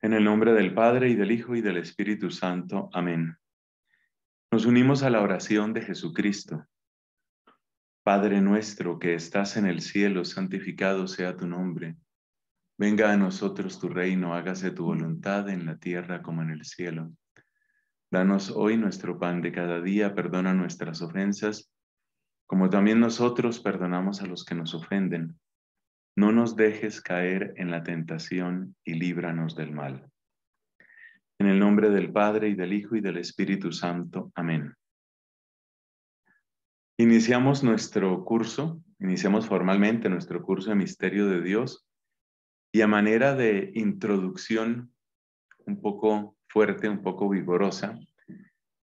En el nombre del Padre y del Hijo y del Espíritu Santo. Amén. Nos unimos a la oración de Jesucristo. Padre nuestro que estás en el cielo, santificado sea tu nombre. Venga a nosotros tu reino, hágase tu voluntad en la tierra como en el cielo. Danos hoy nuestro pan de cada día, perdona nuestras ofensas, como también nosotros perdonamos a los que nos ofenden no nos dejes caer en la tentación y líbranos del mal. En el nombre del Padre y del Hijo y del Espíritu Santo. Amén. Iniciamos nuestro curso, iniciamos formalmente nuestro curso de Misterio de Dios y a manera de introducción un poco fuerte, un poco vigorosa,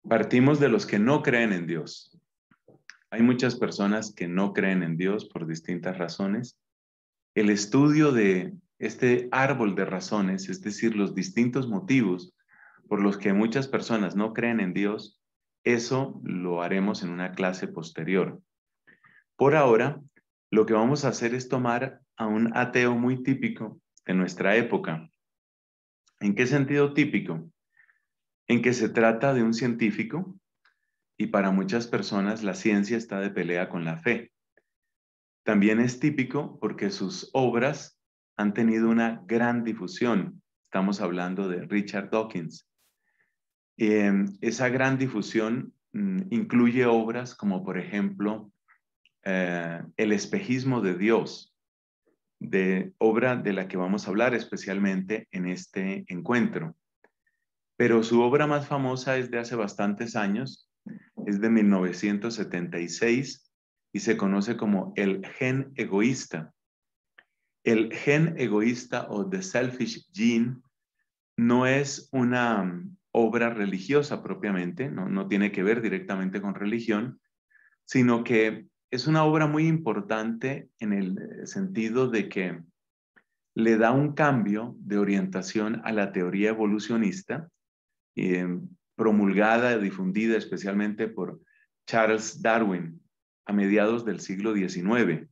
partimos de los que no creen en Dios. Hay muchas personas que no creen en Dios por distintas razones el estudio de este árbol de razones, es decir, los distintos motivos por los que muchas personas no creen en Dios, eso lo haremos en una clase posterior. Por ahora, lo que vamos a hacer es tomar a un ateo muy típico de nuestra época. ¿En qué sentido típico? En que se trata de un científico y para muchas personas la ciencia está de pelea con la fe. También es típico porque sus obras han tenido una gran difusión. Estamos hablando de Richard Dawkins. Em, esa gran difusión mm, incluye obras como, por ejemplo, eh, El espejismo de Dios, de obra de la que vamos a hablar especialmente en este encuentro. Pero su obra más famosa es de hace bastantes años, es de 1976 y se conoce como el gen egoísta. El gen egoísta o the selfish gene no es una mm, obra religiosa propiamente, no, tiene que ver directamente con religión, sino que es una obra muy importante en el sentido de que le da un cambio de orientación a la teoría evolucionista, promulgada em, promulgada, difundida especialmente por Charles Darwin, a mediados del siglo XIX.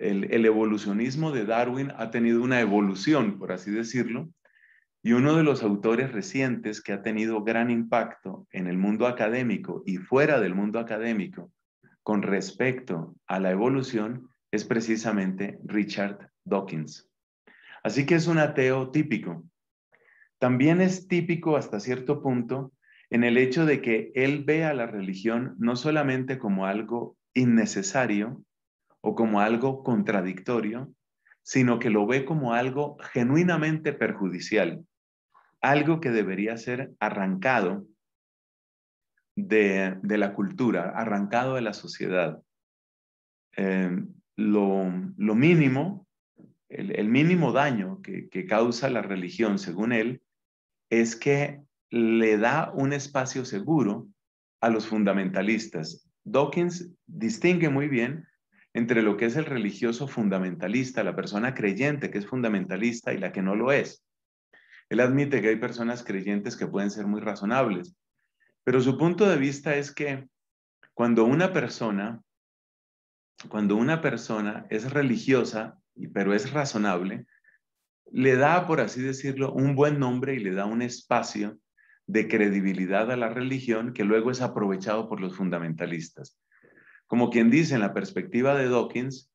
El, el, evolucionismo de Darwin ha tenido una evolución, por así decirlo, y uno de los autores recientes que ha tenido gran impacto en el mundo académico y fuera del mundo académico con respecto a la evolución es precisamente Richard Dawkins. Así que es un ateo típico. También es típico hasta cierto punto en el hecho de que él vea la religión no solamente como algo innecesario o como algo contradictorio, sino que lo ve como algo genuinamente perjudicial, algo que debería ser arrancado de, la cultura, arrancado de la sociedad. Em, lo, mínimo, el, mínimo daño que, que causa la religión, según él, es que le da un espacio seguro a los fundamentalistas. Dawkins distingue muy bien entre lo que es el religioso fundamentalista, la persona creyente que es fundamentalista y la que no lo es. Él admite que hay personas creyentes que pueden ser muy razonables, pero su punto de vista es que cuando una persona, cuando una persona es religiosa, pero es razonable, le da, por así decirlo, un buen nombre y le da un espacio de credibilidad a la religión que luego es aprovechado por los fundamentalistas. Como quien dice, en la perspectiva de Dawkins,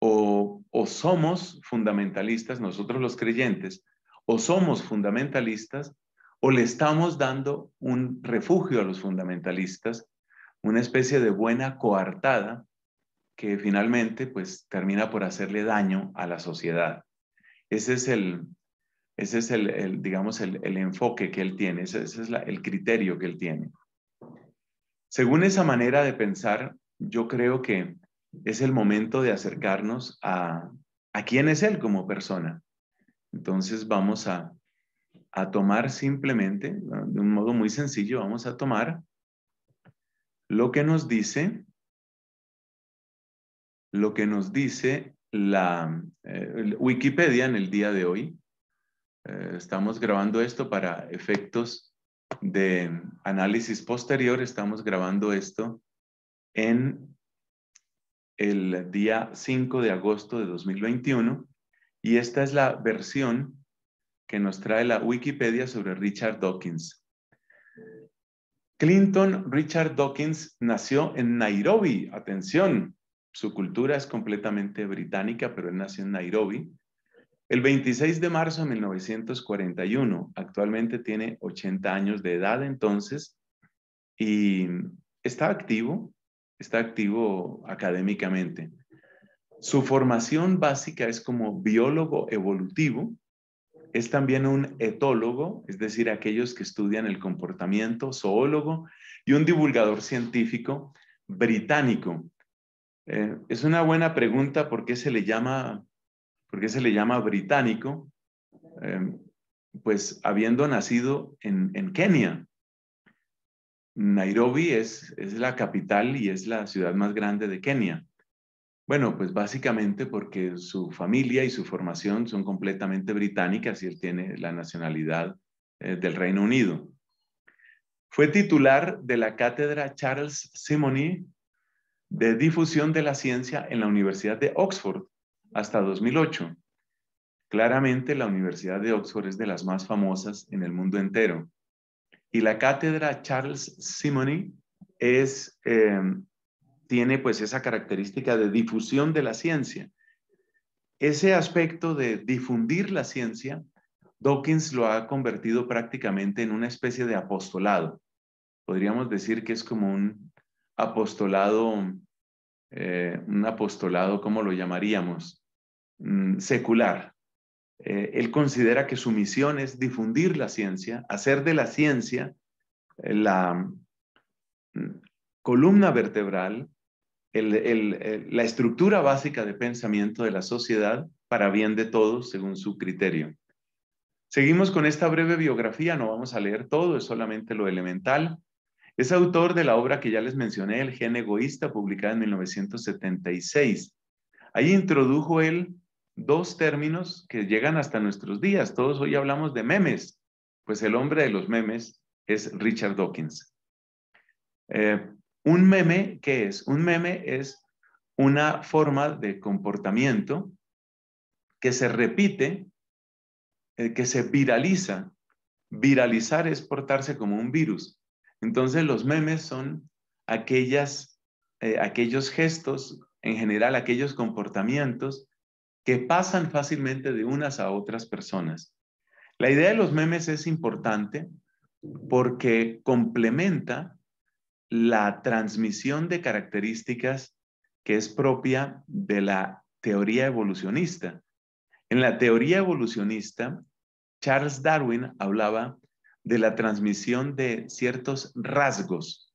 o, o, somos fundamentalistas, nosotros los creyentes, o somos fundamentalistas, o le estamos dando un refugio a los fundamentalistas, una especie de buena coartada que finalmente pues termina por hacerle daño a la sociedad. Ese es el, ese es el, digamos, el, enfoque que él tiene, ese, es el criterio que él tiene. Según esa manera de pensar, yo creo que es el momento de acercarnos a, quién es él como persona. Entonces vamos a, tomar simplemente, de un modo muy sencillo, vamos a tomar lo que nos dice, lo que nos dice la eh, Wikipedia en el día de hoy, eh, estamos grabando esto para efectos de análisis posterior, estamos grabando esto en el día 5 de agosto de 2021 y esta es la versión que nos trae la Wikipedia sobre Richard Dawkins. Clinton Richard Dawkins nació en Nairobi, atención, su cultura es completamente británica, pero él nació en Nairobi el 26 de marzo de 1941, actualmente tiene 80 años de edad entonces, y está activo, está activo académicamente. Su formación básica es como biólogo evolutivo, es también un etólogo, es decir, aquellos que estudian el comportamiento, zoólogo y un divulgador científico británico. Eh, es una buena pregunta por qué se le llama porque se le llama británico, em, pues habiendo nacido en, Kenia. Nairobi es, la capital y es la ciudad más grande de Kenia. Bueno, pues básicamente porque su familia y su formación son completamente británicas y él tiene la nacionalidad eh, del Reino Unido. Fue titular de la cátedra Charles Simony de difusión de la ciencia en la Universidad de Oxford hasta 2008. Claramente la Universidad de Oxford es de las más famosas en el mundo entero. Y la cátedra Charles Simony es, eh, tiene pues esa característica de difusión de la ciencia. Ese aspecto de difundir la ciencia, Dawkins lo ha convertido prácticamente en una especie de apostolado. Podríamos decir que es como un apostolado, eh, un apostolado, como lo llamaríamos? Mm, secular. Eh, él considera que su misión es difundir la ciencia, hacer de la ciencia eh, la mm, columna vertebral, eh, la estructura básica de pensamiento de la sociedad para bien de todos, según su criterio. Seguimos con esta breve biografía, no vamos a leer todo, es solamente lo elemental. Es autor de la obra que ya les mencioné, El gen egoísta, publicada en 1976. Ahí introdujo él dos términos que llegan hasta nuestros días. Todos hoy hablamos de memes. Pues el hombre de los memes es Richard Dawkins. Eh, un meme, ¿qué es? Un meme es una forma de comportamiento que se repite, eh, que se viraliza. Viralizar es portarse como un virus. Entonces los memes son aquellas, eh, aquellos gestos, en general aquellos comportamientos que pasan fácilmente de unas a otras personas. La idea de los memes es importante porque complementa la transmisión de características que es propia de la teoría evolucionista. En la teoría evolucionista, Charles Darwin hablaba de la transmisión de ciertos rasgos,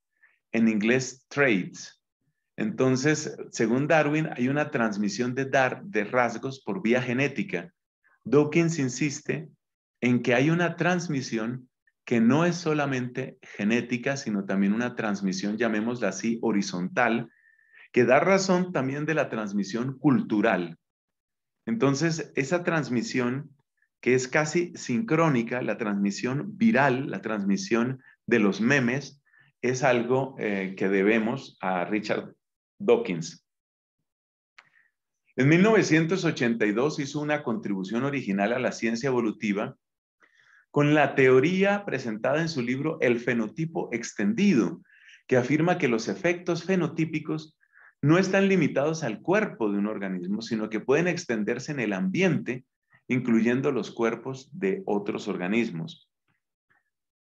en inglés traits, entonces, según Darwin, hay una transmisión de, de rasgos por vía genética. Dawkins insiste en que hay una transmisión que no es solamente genética, sino también una transmisión, llamémosla así, horizontal, que da razón también de la transmisión cultural. Entonces, esa transmisión que es casi sincrónica, la transmisión viral, la transmisión de los memes, es algo eh, que debemos a Richard Dawkins. En 1982 hizo una contribución original a la ciencia evolutiva con la teoría presentada en su libro El fenotipo extendido, que afirma que los efectos fenotípicos no están limitados al cuerpo de un organismo, sino que pueden extenderse en el ambiente, incluyendo los cuerpos de otros organismos.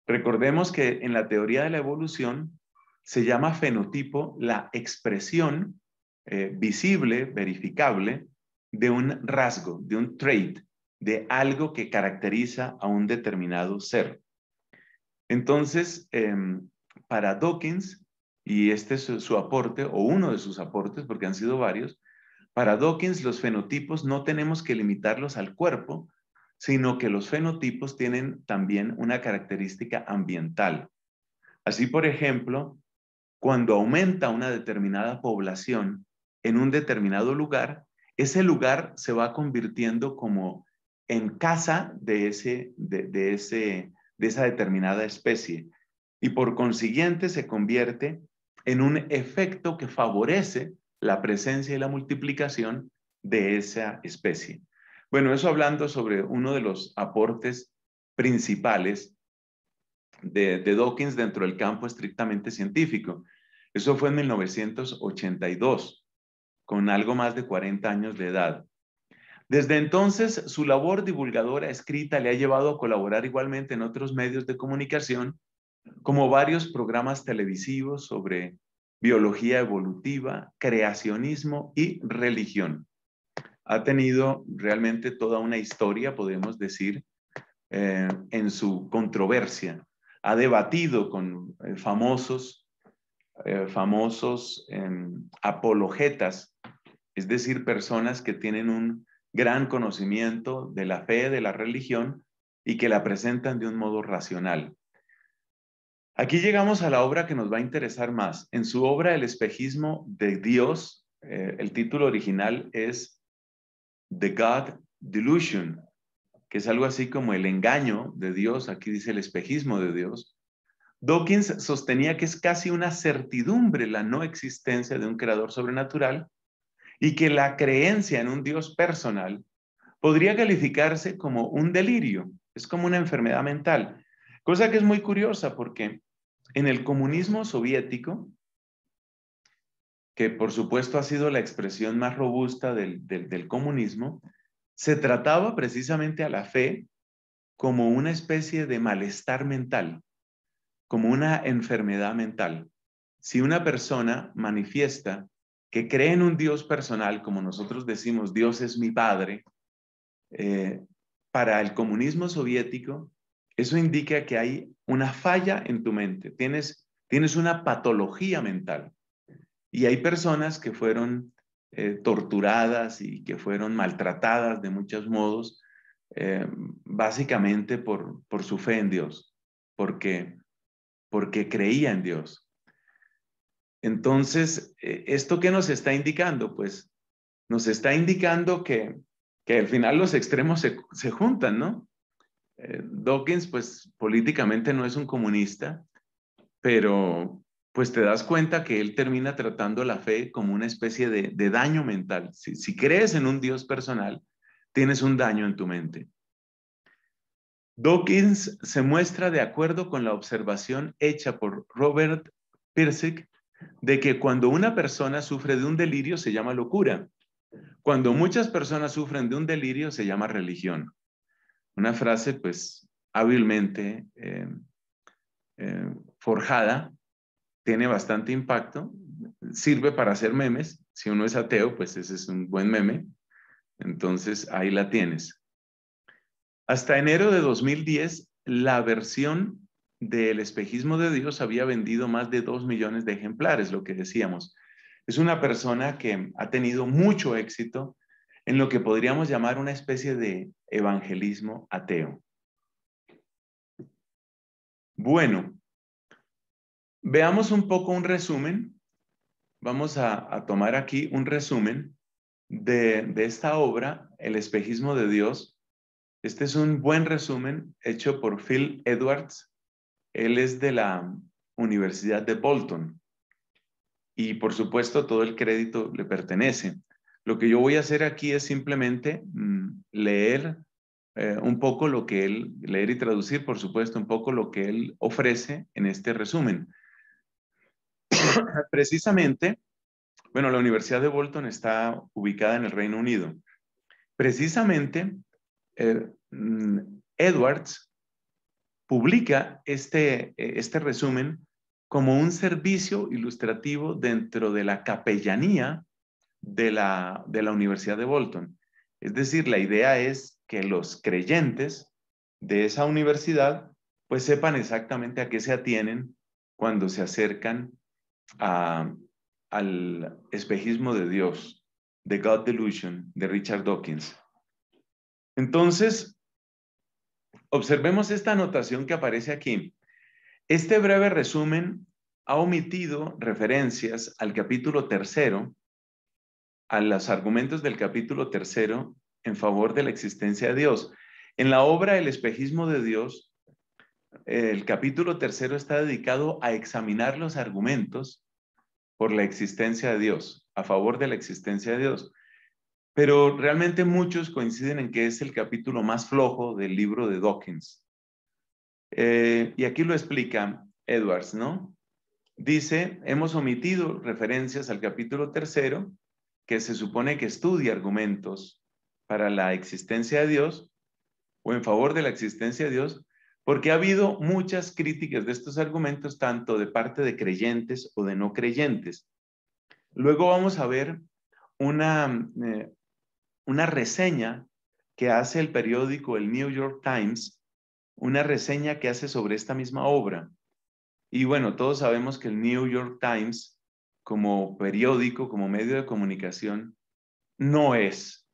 Recordemos que en la teoría de la evolución, se llama fenotipo la expresión eh, visible, verificable, de un rasgo, de un trait, de algo que caracteriza a un determinado ser. Entonces, em, para Dawkins, y este es su aporte, o uno de sus aportes, porque han sido varios, para Dawkins los fenotipos no tenemos que limitarlos al cuerpo, sino que los fenotipos tienen también una característica ambiental. Así, por ejemplo, cuando aumenta una determinada población en un determinado lugar, ese lugar se va convirtiendo como en casa de, ese, de, ese, de esa determinada especie y por consiguiente se convierte en un efecto que favorece la presencia y la multiplicación de esa especie. Bueno, eso hablando sobre uno de los aportes principales de, Dawkins dentro del campo estrictamente científico. Eso fue en 1982, con algo más de 40 años de edad. Desde entonces, su labor divulgadora escrita le ha llevado a colaborar igualmente en otros medios de comunicación, como varios programas televisivos sobre biología evolutiva, creacionismo y religión. Ha tenido realmente toda una historia, podemos decir, eh, en su controversia ha debatido con eh, famosos, eh, famosos em, apologetas, es decir, personas que tienen un gran conocimiento de la fe, de la religión, y que la presentan de un modo racional. Aquí llegamos a la obra que nos va a interesar más. En su obra El espejismo de Dios, eh, el título original es The God Delusion, es algo así como el engaño de Dios, aquí dice el espejismo de Dios, Dawkins sostenía que es casi una certidumbre la no existencia de un creador sobrenatural y que la creencia en un Dios personal podría calificarse como un delirio, es como una enfermedad mental, cosa que es muy curiosa porque en el comunismo soviético, que por supuesto ha sido la expresión más robusta del comunismo, se trataba precisamente a la fe como una especie de malestar mental, como una enfermedad mental. Si una persona manifiesta que cree en un Dios personal, como nosotros decimos, Dios es mi Padre, eh, para el comunismo soviético, eso indica que hay una falla en tu mente, tienes, tienes una patología mental. Y hay personas que fueron eh, torturadas y que fueron maltratadas de muchos modos, eh, básicamente por, por su fe en Dios, porque, porque creía en Dios. Entonces, eh, ¿esto qué nos está indicando? Pues nos está indicando que, que al final los extremos se, juntan, ¿no? Dawkins, pues políticamente no es un comunista, pero, pues te das cuenta que él termina tratando la fe como una especie de, daño mental. Si, crees en un Dios personal, tienes un daño en tu mente. Dawkins se muestra de acuerdo con la observación hecha por Robert Pirsig de que cuando una persona sufre de un delirio se llama locura. Cuando muchas personas sufren de un delirio se llama religión. Una frase pues hábilmente eh, eh, forjada tiene bastante impacto, sirve para hacer memes, si uno es ateo, pues ese es un buen meme, entonces ahí la tienes. Hasta enero de 2010, la versión del espejismo de Dios había vendido más de dos millones de ejemplares, lo que decíamos. Es una persona que ha tenido mucho éxito en lo que podríamos llamar una especie de evangelismo ateo. Bueno, Veamos un poco un resumen. Vamos a, tomar aquí un resumen de, esta obra, El espejismo de Dios. Este es un buen resumen hecho por Phil Edwards. Él es de la Universidad de Bolton. Y por supuesto todo el crédito le pertenece. Lo que yo voy a hacer aquí es simplemente mm, leer eh, un poco lo que él, leer y traducir, por supuesto, un poco lo que él ofrece en este resumen precisamente, bueno, la Universidad de Bolton está ubicada en el Reino Unido. Precisamente, eh, mm, Edwards publica este, eh, este resumen como un servicio ilustrativo dentro de la capellanía de la, de la Universidad de Bolton. Es decir, la idea es que los creyentes de esa universidad pues sepan exactamente a qué se atienen cuando se acercan al espejismo de Dios, The God Delusion, de Richard Dawkins. Entonces, observemos esta anotación que aparece aquí. Este breve resumen ha omitido referencias al capítulo tercero, a los argumentos del capítulo tercero en favor de la existencia de Dios. En la obra El espejismo de Dios, el capítulo tercero está dedicado a examinar los argumentos por la existencia de Dios, a favor de la existencia de Dios. Pero realmente muchos coinciden en que es el capítulo más flojo del libro de Dawkins. Eh, y aquí lo explica Edwards, ¿no? Dice, hemos omitido referencias al capítulo tercero, que se supone que estudia argumentos para la existencia de Dios o en favor de la existencia de Dios, porque ha habido muchas críticas de estos argumentos, tanto de parte de creyentes o de no creyentes. Luego vamos a ver una, eh, una reseña que hace el periódico el New York Times, una reseña que hace sobre esta misma obra. Y bueno, todos sabemos que el New York Times, como periódico, como medio de comunicación, no es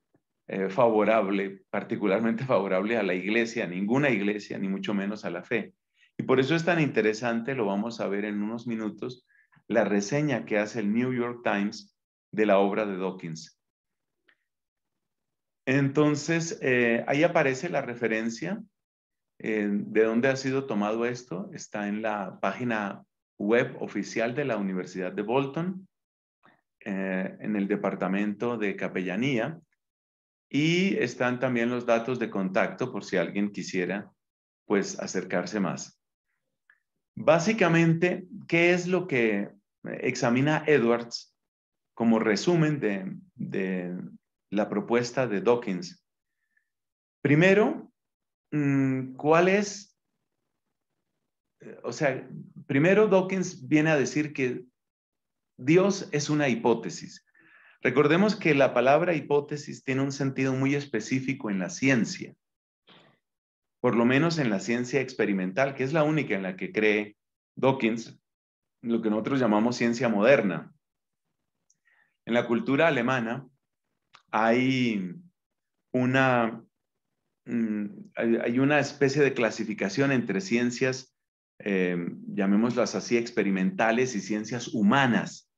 eh, favorable, particularmente favorable a la iglesia, a ninguna iglesia, ni mucho menos a la fe. Y por eso es tan interesante, lo vamos a ver en unos minutos, la reseña que hace el New York Times de la obra de Dawkins. Entonces, eh, ahí aparece la referencia eh, de dónde ha sido tomado esto. Está en la página web oficial de la Universidad de Bolton, en el departamento de capellanía. Y están también los datos de contacto por si alguien quisiera pues acercarse más. Básicamente, ¿qué es lo que examina Edwards como resumen de, de la propuesta de Dawkins? Primero, mm, ¿cuál es? O sea, primero Dawkins viene a decir que Dios es una hipótesis. Recordemos que la palabra hipótesis tiene un sentido muy específico en la ciencia, por lo menos en la ciencia experimental, que es la única en la que cree Dawkins, lo que nosotros llamamos ciencia moderna. En la cultura alemana hay una, mm, hay una especie de clasificación entre ciencias, eh, llamémoslas así, experimentales y ciencias humanas.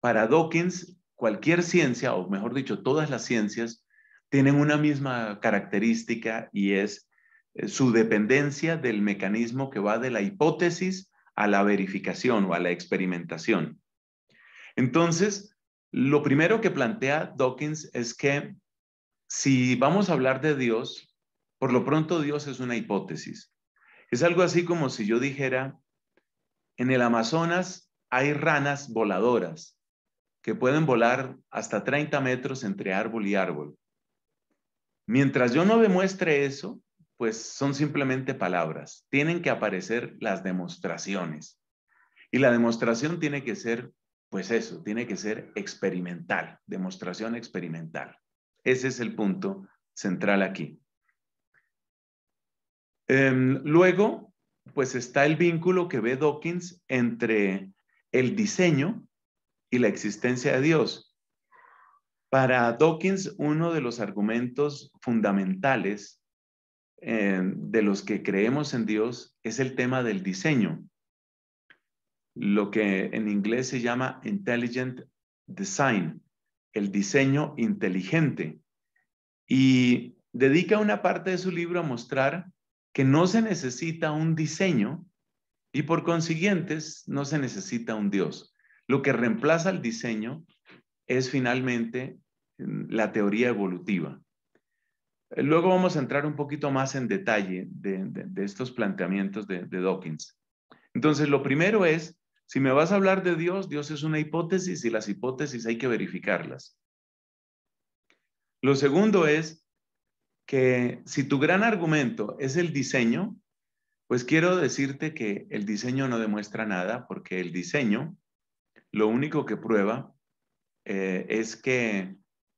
Para Dawkins, cualquier ciencia, o mejor dicho, todas las ciencias, tienen una misma característica y es eh, su dependencia del mecanismo que va de la hipótesis a la verificación o a la experimentación. Entonces, lo primero que plantea Dawkins es que si vamos a hablar de Dios, por lo pronto Dios es una hipótesis. Es algo así como si yo dijera, en el Amazonas hay ranas voladoras que pueden volar hasta 30 metros entre árbol y árbol. Mientras yo no demuestre eso, pues son simplemente palabras. Tienen que aparecer las demostraciones. Y la demostración tiene que ser, pues eso, tiene que ser experimental, demostración experimental. Ese es el punto central aquí. Em, luego, pues está el vínculo que ve Dawkins entre el diseño la existencia de Dios. Para Dawkins, uno de los argumentos fundamentales eh, de los que creemos en Dios es el tema del diseño, lo que en inglés se llama intelligent design, el diseño inteligente. Y dedica una parte de su libro a mostrar que no se necesita un diseño y por consiguientes no se necesita un Dios. Lo que reemplaza el diseño es finalmente mm, la teoría evolutiva. Luego vamos a entrar un poquito más en detalle de, estos planteamientos de Dawkins. Entonces, lo primero es, si me vas a hablar de Dios, Dios es una hipótesis y las hipótesis hay que verificarlas. Lo segundo es que si tu gran argumento es el diseño, pues quiero decirte que el diseño no demuestra nada porque el diseño lo único que prueba eh, es que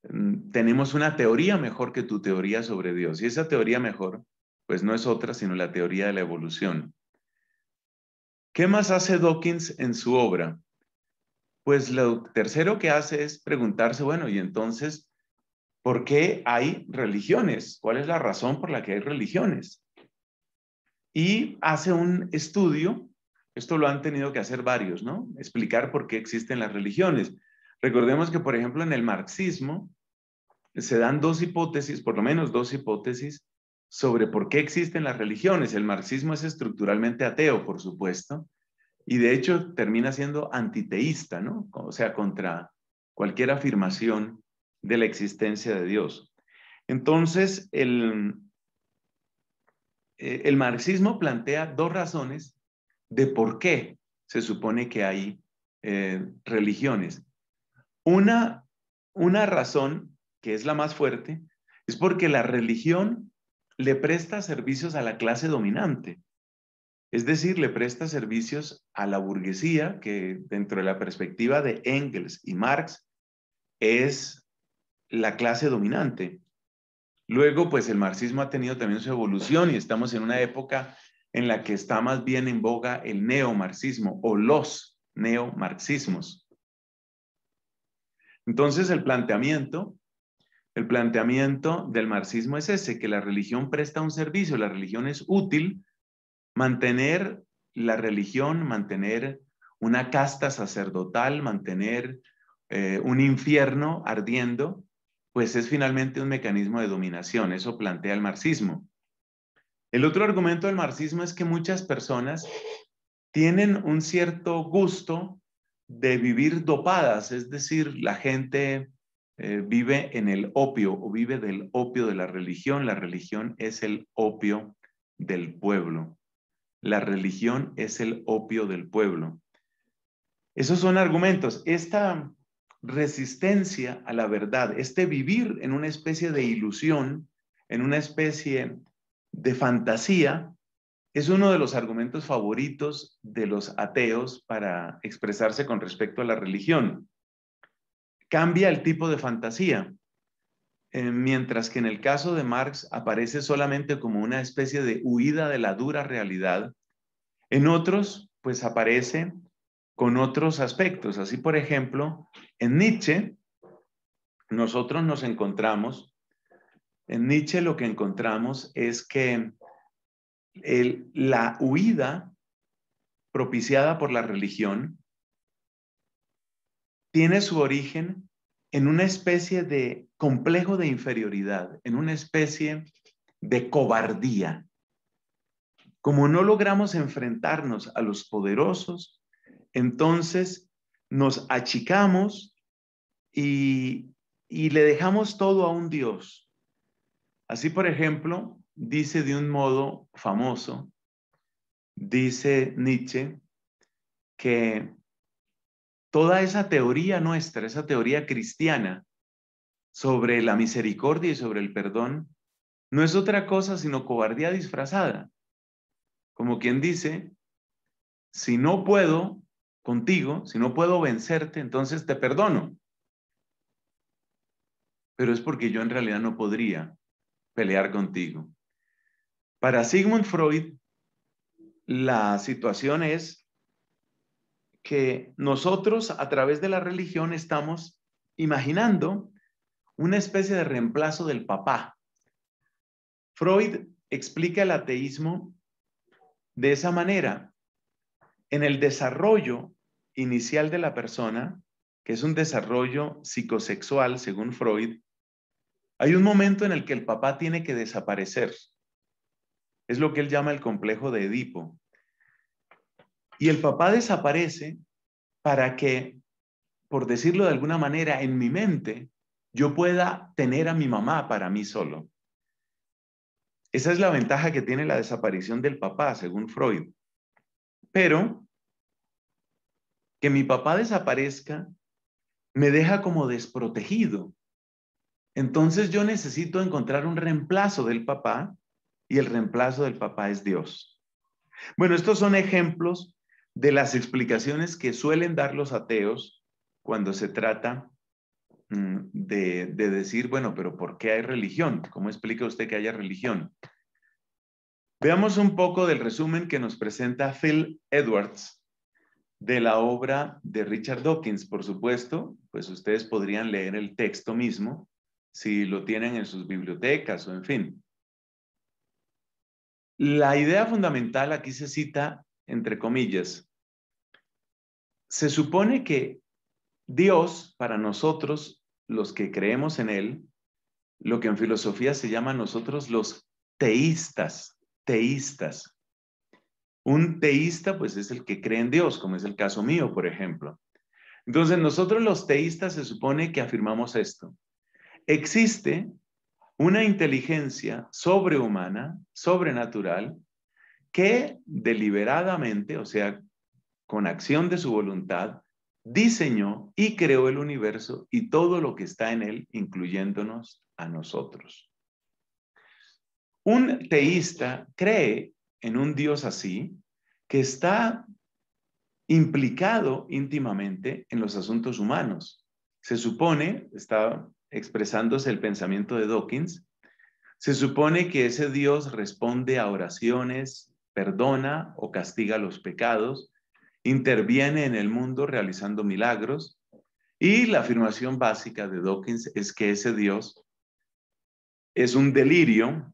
mm, tenemos una teoría mejor que tu teoría sobre Dios. Y esa teoría mejor, pues no es otra, sino la teoría de la evolución. ¿Qué más hace Dawkins en su obra? Pues lo tercero que hace es preguntarse, bueno, y entonces, ¿por qué hay religiones? ¿Cuál es la razón por la que hay religiones? Y hace un estudio esto lo han tenido que hacer varios, ¿no? Explicar por qué existen las religiones. Recordemos que, por ejemplo, en el marxismo se dan dos hipótesis, por lo menos dos hipótesis, sobre por qué existen las religiones. El marxismo es estructuralmente ateo, por supuesto, y de hecho termina siendo antiteísta, ¿no? O sea, contra cualquier afirmación de la existencia de Dios. Entonces, el, eh, el marxismo plantea dos razones de por qué se supone que hay eh, religiones. una razón, que es la más fuerte, es porque la religión le presta servicios a la clase dominante. Es decir, le presta servicios a la burguesía, que dentro de la perspectiva de Engels y Marx es la clase dominante. Luego, pues el marxismo ha tenido también su evolución y estamos en una época en la que está más bien en boga el neomarxismo o los neomarxismos. Entonces el planteamiento, el planteamiento del marxismo es ese, que la religión presta un servicio, la religión es útil, mantener la religión, mantener una casta sacerdotal, mantener eh, un infierno ardiendo, pues es finalmente un mecanismo de dominación, eso plantea el marxismo. El otro argumento del marxismo es que muchas personas tienen un cierto gusto de vivir dopadas, es decir, la gente eh, vive en el opio o vive del opio de la religión. La religión es el opio del pueblo. La religión es el opio del pueblo. Esos son argumentos. Esta resistencia a la verdad, este vivir en una especie de ilusión, en una especie de fantasía es uno de los argumentos favoritos de los ateos para expresarse con respecto a la religión. Cambia el tipo de fantasía. Eh, mientras que en el caso de Marx aparece solamente como una especie de huida de la dura realidad, en otros, pues aparece con otros aspectos. Así, por ejemplo, en Nietzsche, nosotros nos encontramos en Nietzsche lo que encontramos es que la huida propiciada por la religión tiene su origen en una especie de complejo de inferioridad, en una especie de cobardía. Como no logramos enfrentarnos a los poderosos, entonces nos achicamos y le dejamos todo a un Dios, Así, por ejemplo, dice de un modo famoso, dice Nietzsche, que toda esa teoría nuestra, esa teoría cristiana sobre la misericordia y sobre el perdón, no es otra cosa sino cobardía disfrazada. Como quien dice, si no puedo contigo, si no puedo vencerte, entonces te perdono. Pero es porque yo en realidad no podría pelear contigo. Para Sigmund Freud, la situación es que nosotros a través de la religión estamos imaginando una especie de reemplazo del papá. Freud explica el ateísmo de esa manera. En el desarrollo inicial de la persona, que es un desarrollo psicosexual, según Freud, hay un momento en el que el papá tiene que desaparecer. Es lo que él llama el complejo de Edipo. Y el papá desaparece para que, por decirlo de alguna manera, en mi mente, yo pueda tener a mi mamá para mí solo. Esa es la ventaja que tiene la desaparición del papá, según Freud. Pero que mi papá desaparezca me deja como desprotegido, entonces yo necesito encontrar un reemplazo del papá y el reemplazo del papá es Dios. Bueno, estos son ejemplos de las explicaciones que suelen dar los ateos cuando se trata mm, de, decir, bueno, pero ¿por qué hay religión? ¿Cómo explica usted que haya religión? Veamos un poco del resumen que nos presenta Phil Edwards de la obra de Richard Dawkins, por supuesto, pues ustedes podrían leer el texto mismo si lo tienen en sus bibliotecas o en fin. La idea fundamental aquí se cita entre comillas. Se supone que Dios, para nosotros, los que creemos en Él, lo que en filosofía se llama nosotros los teístas, teístas. Un teísta, pues, es el que cree en Dios, como es el caso mío, por ejemplo. Entonces, nosotros los teístas se supone que afirmamos esto existe una inteligencia sobrehumana, sobrenatural, que deliberadamente, o sea, con acción de su voluntad, diseñó y creó el universo y todo lo que está en él, incluyéndonos a nosotros. Un teísta cree en un Dios así que está implicado íntimamente en los asuntos humanos. Se supone, está expresándose el pensamiento de Dawkins, se supone que ese Dios responde a oraciones, perdona o castiga los pecados, interviene en el mundo realizando milagros, y la afirmación básica de Dawkins es que ese Dios es un delirio,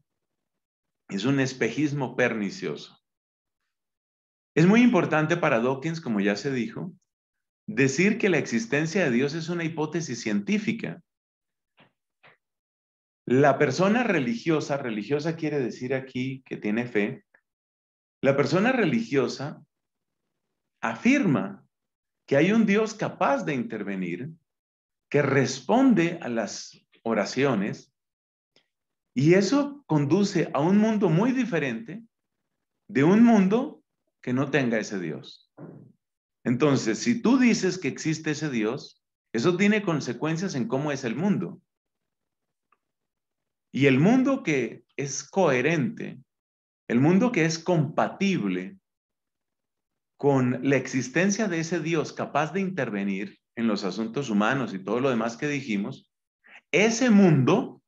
es un espejismo pernicioso. Es muy importante para Dawkins, como ya se dijo, decir que la existencia de Dios es una hipótesis científica, la persona religiosa, religiosa quiere decir aquí que tiene fe, la persona religiosa afirma que hay un Dios capaz de intervenir, que responde a las oraciones, y eso conduce a un mundo muy diferente de un mundo que no tenga ese Dios. Entonces, si tú dices que existe ese Dios, eso tiene consecuencias en cómo es el mundo. Y el mundo que es coherente, el mundo que es compatible con la existencia de ese Dios capaz de intervenir en los asuntos humanos y todo lo demás que dijimos, ese mundo,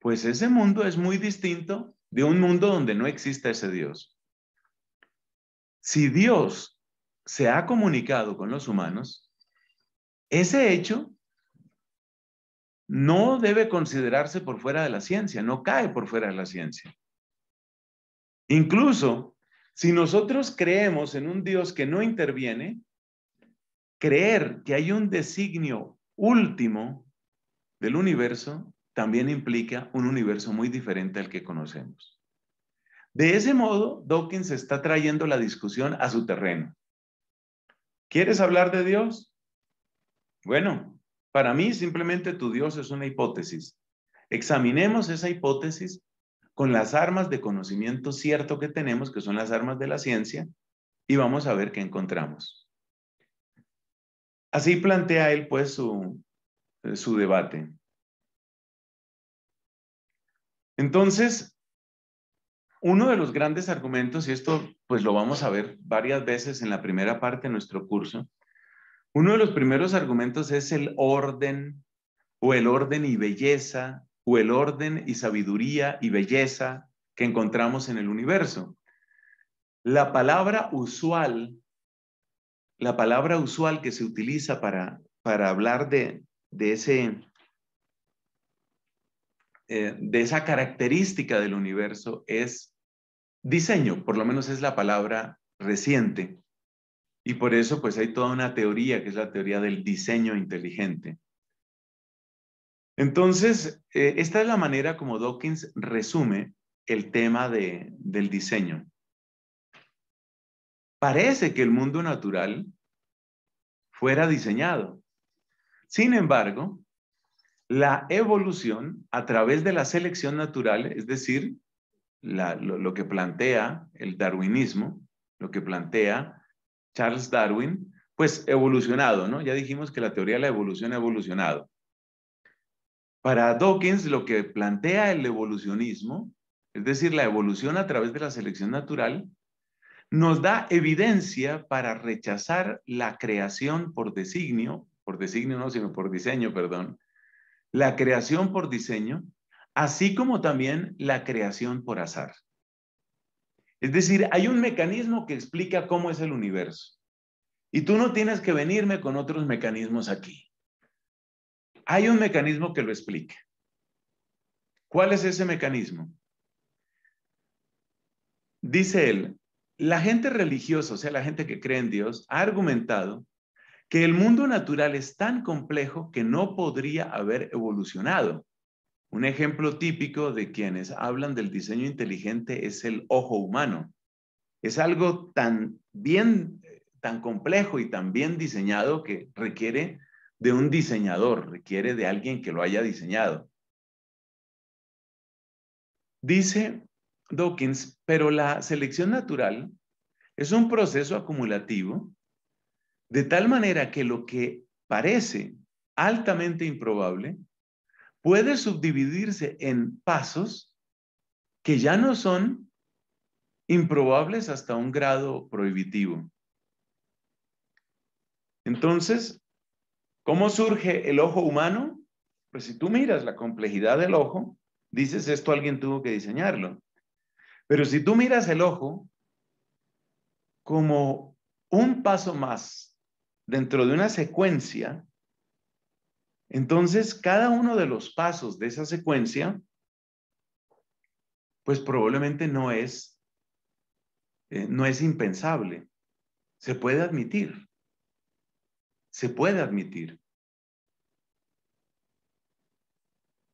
pues ese mundo es muy distinto de un mundo donde no existe ese Dios. Si Dios se ha comunicado con los humanos, ese hecho no debe considerarse por fuera de la ciencia, no cae por fuera de la ciencia. Incluso si nosotros creemos en un Dios que no interviene, creer que hay un designio último del universo también implica un universo muy diferente al que conocemos. De ese modo, Dawkins está trayendo la discusión a su terreno. ¿Quieres hablar de Dios? Bueno, para mí simplemente tu Dios es una hipótesis. Examinemos esa hipótesis con las armas de conocimiento cierto que tenemos, que son las armas de la ciencia, y vamos a ver qué encontramos. Así plantea él pues su, eh, debate. Entonces, uno de los grandes argumentos, y esto pues lo vamos a ver varias veces en la primera parte de nuestro curso, uno de los primeros argumentos es el orden o el orden y belleza o el orden y sabiduría y belleza que encontramos en el universo. La palabra usual, la palabra usual que se utiliza para, hablar de, ese, eh, de esa característica del universo es diseño, por lo menos es la palabra reciente. Y por eso, pues hay toda una teoría que es la teoría del diseño inteligente. Entonces, eh, esta es la manera como Dawkins resume el tema del diseño. Parece que el mundo natural fuera diseñado. Sin embargo, la evolución a través de la selección natural, es decir, lo, que plantea el darwinismo, lo que plantea Charles Darwin, pues evolucionado, ¿no? Ya dijimos que la teoría de la evolución ha evolucionado. Para Dawkins, lo que plantea el evolucionismo, es decir, la evolución a través de la selección natural, nos da evidencia para rechazar la creación por designio, por designio no, sino por diseño, perdón, la creación por diseño, así como también la creación por azar. Es decir, hay un mecanismo que explica cómo es el universo. Y tú no tienes que venirme con otros mecanismos aquí. Hay un mecanismo que lo explica. ¿Cuál es ese mecanismo? Dice él, la gente religiosa, o sea, la gente que cree en Dios, ha argumentado que el mundo natural es tan complejo que no podría haber evolucionado. Un ejemplo típico de quienes hablan del diseño inteligente es el ojo humano. Es algo tan bien, eh, tan complejo y tan bien diseñado que requiere de un diseñador, requiere de alguien que lo haya diseñado. Dice Dawkins, pero la selección natural es un proceso acumulativo de tal manera que lo que parece altamente improbable puede subdividirse en pasos que ya no son improbables hasta un grado prohibitivo. Entonces, ¿cómo surge el ojo humano? Pues si tú miras la complejidad del ojo, dices esto alguien tuvo que diseñarlo. Pero si tú miras el ojo como un paso más dentro de una secuencia, entonces, cada uno de los pasos de esa secuencia, pues probablemente no es, eh, no es impensable. Se puede admitir. Se puede admitir.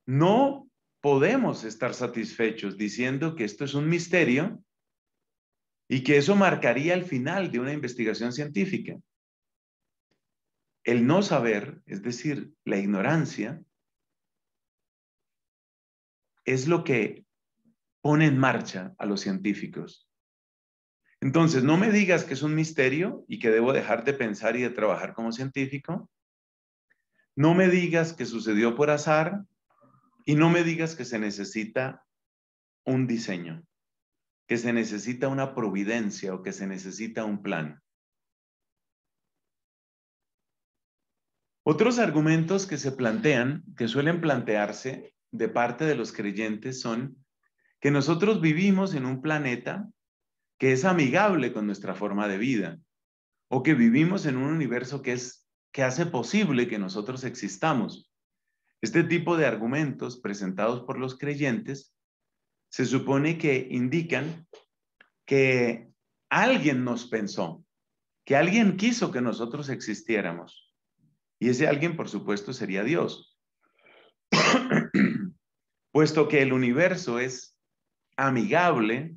No podemos estar satisfechos diciendo que esto es un misterio y que eso marcaría el final de una investigación científica el no saber, es decir, la ignorancia, es lo que pone en marcha a los científicos. Entonces, no me digas que es un misterio y que debo dejar de pensar y de trabajar como científico. No me digas que sucedió por azar y no me digas que se necesita un diseño, que se necesita una providencia o que se necesita un plan. Otros argumentos que se plantean, que suelen plantearse de parte de los creyentes son que nosotros vivimos en un planeta que es amigable con nuestra forma de vida o que vivimos en un universo que es que hace posible que nosotros existamos. Este tipo de argumentos presentados por los creyentes se supone que indican que alguien nos pensó, que alguien quiso que nosotros existiéramos. Y ese alguien, por supuesto, sería Dios. Puesto que el universo es amigable,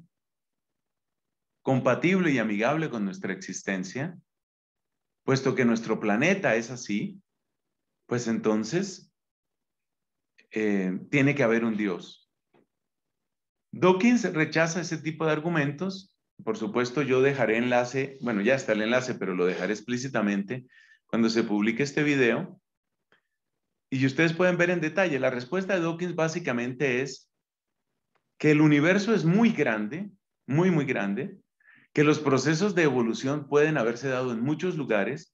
compatible y amigable con nuestra existencia, puesto que nuestro planeta es así, pues entonces eh, tiene que haber un Dios. Dawkins rechaza ese tipo de argumentos. Por supuesto, yo dejaré enlace, bueno, ya está el enlace, pero lo dejaré explícitamente cuando se publique este video. Y ustedes pueden ver en detalle, la respuesta de Dawkins básicamente es que el universo es muy grande, muy, muy grande, que los procesos de evolución pueden haberse dado en muchos lugares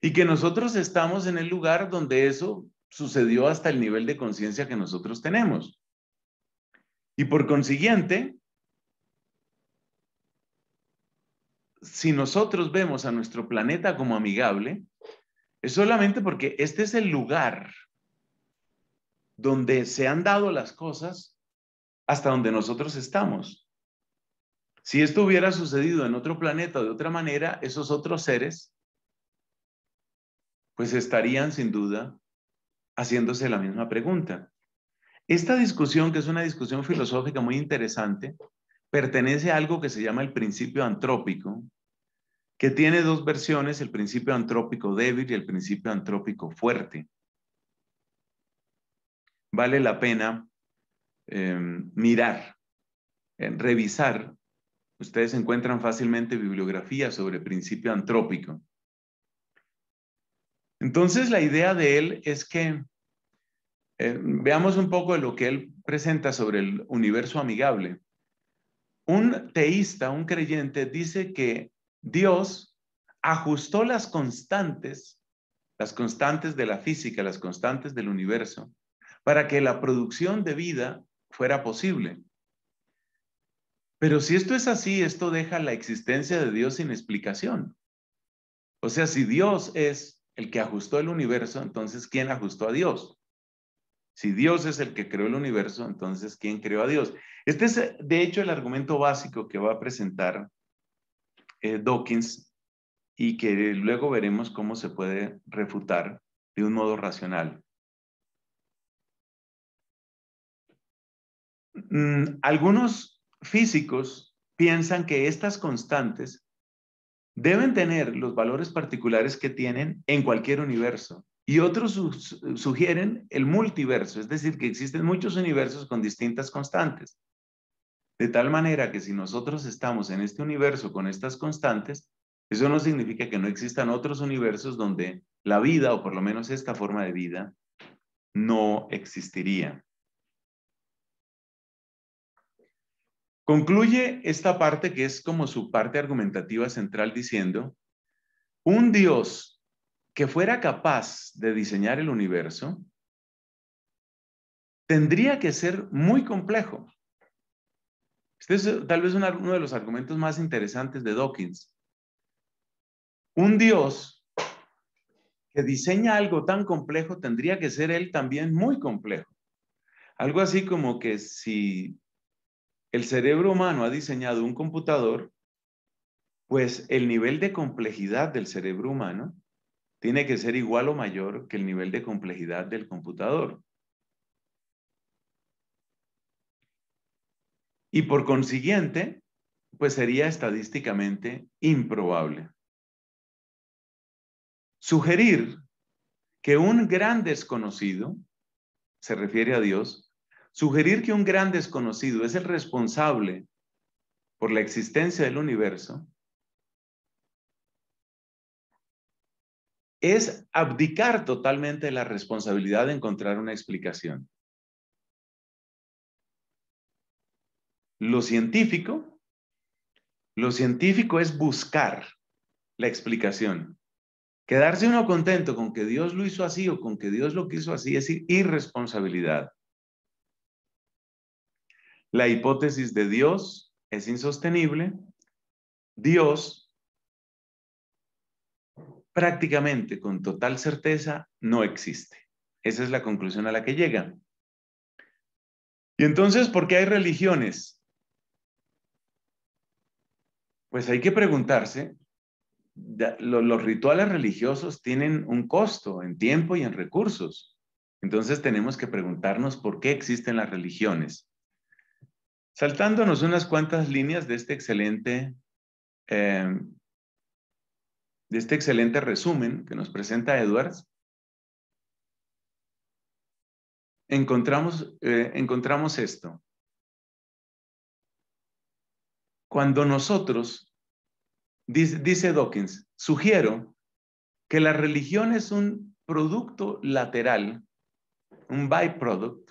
y que nosotros estamos en el lugar donde eso sucedió hasta el nivel de conciencia que nosotros tenemos. Y por consiguiente, si nosotros vemos a nuestro planeta como amigable, es solamente porque este es el lugar donde se han dado las cosas hasta donde nosotros estamos. Si esto hubiera sucedido en otro planeta de otra manera, esos otros seres pues estarían sin duda haciéndose la misma pregunta. Esta discusión, que es una discusión filosófica muy interesante, pertenece a algo que se llama el principio antrópico, que tiene dos versiones, el principio antrópico débil y el principio antrópico fuerte. Vale la pena em, mirar, revisar. Ustedes encuentran fácilmente bibliografía sobre principio antrópico. Entonces, la idea de él es que em, veamos un poco de lo que él presenta sobre el universo amigable. Un teísta, un creyente, dice que Dios ajustó las constantes, las constantes de la física, las constantes del universo, para que la producción de vida fuera posible. Pero si esto es así, esto deja la existencia de Dios sin explicación. O sea, si Dios es el que ajustó el universo, entonces ¿quién ajustó a Dios? Si Dios es el que creó el universo, entonces ¿quién creó a Dios? Este es, de hecho, el argumento básico que va a presentar eh, Dawkins y que luego veremos cómo se puede refutar de un modo racional. Mm, algunos físicos piensan que estas constantes deben tener los valores particulares que tienen en cualquier universo y otros sugieren el multiverso, es decir, que existen muchos universos con distintas constantes. De tal manera que si nosotros estamos en este universo con estas constantes, eso no significa que no existan otros universos donde la vida, o por lo menos esta forma de vida, no existiría. Concluye esta parte que es como su parte argumentativa central diciendo, un Dios que fuera capaz de diseñar el universo tendría que ser muy complejo este es eh, tal vez uno de los argumentos más interesantes de Dawkins. Un Dios que diseña algo tan complejo tendría que ser él también muy complejo. Algo así como que si el cerebro humano ha diseñado un computador, pues el nivel de complejidad del cerebro humano tiene que ser igual o mayor que el nivel de complejidad del computador. Y por consiguiente, pues sería estadísticamente improbable. Sugerir que un gran desconocido, se refiere a Dios, sugerir que un gran desconocido es el responsable por la existencia del universo, es abdicar totalmente la responsabilidad de encontrar una explicación. Lo científico, lo científico es buscar la explicación. Quedarse uno contento con que Dios lo hizo así o con que Dios lo quiso así es irresponsabilidad. La hipótesis de Dios es insostenible. Dios prácticamente con total certeza no existe. Esa es la conclusión a la que llega. Y entonces, ¿por qué hay religiones? Pues hay que preguntarse, los rituales religiosos tienen un costo en tiempo y en recursos. Entonces tenemos que preguntarnos por qué existen las religiones. Saltándonos unas cuantas líneas de este excelente, eh, de este excelente resumen que nos presenta Edwards, encontramos, eh, encontramos esto cuando nosotros, dice, Dawkins, sugiero que la religión es un producto lateral, un byproduct,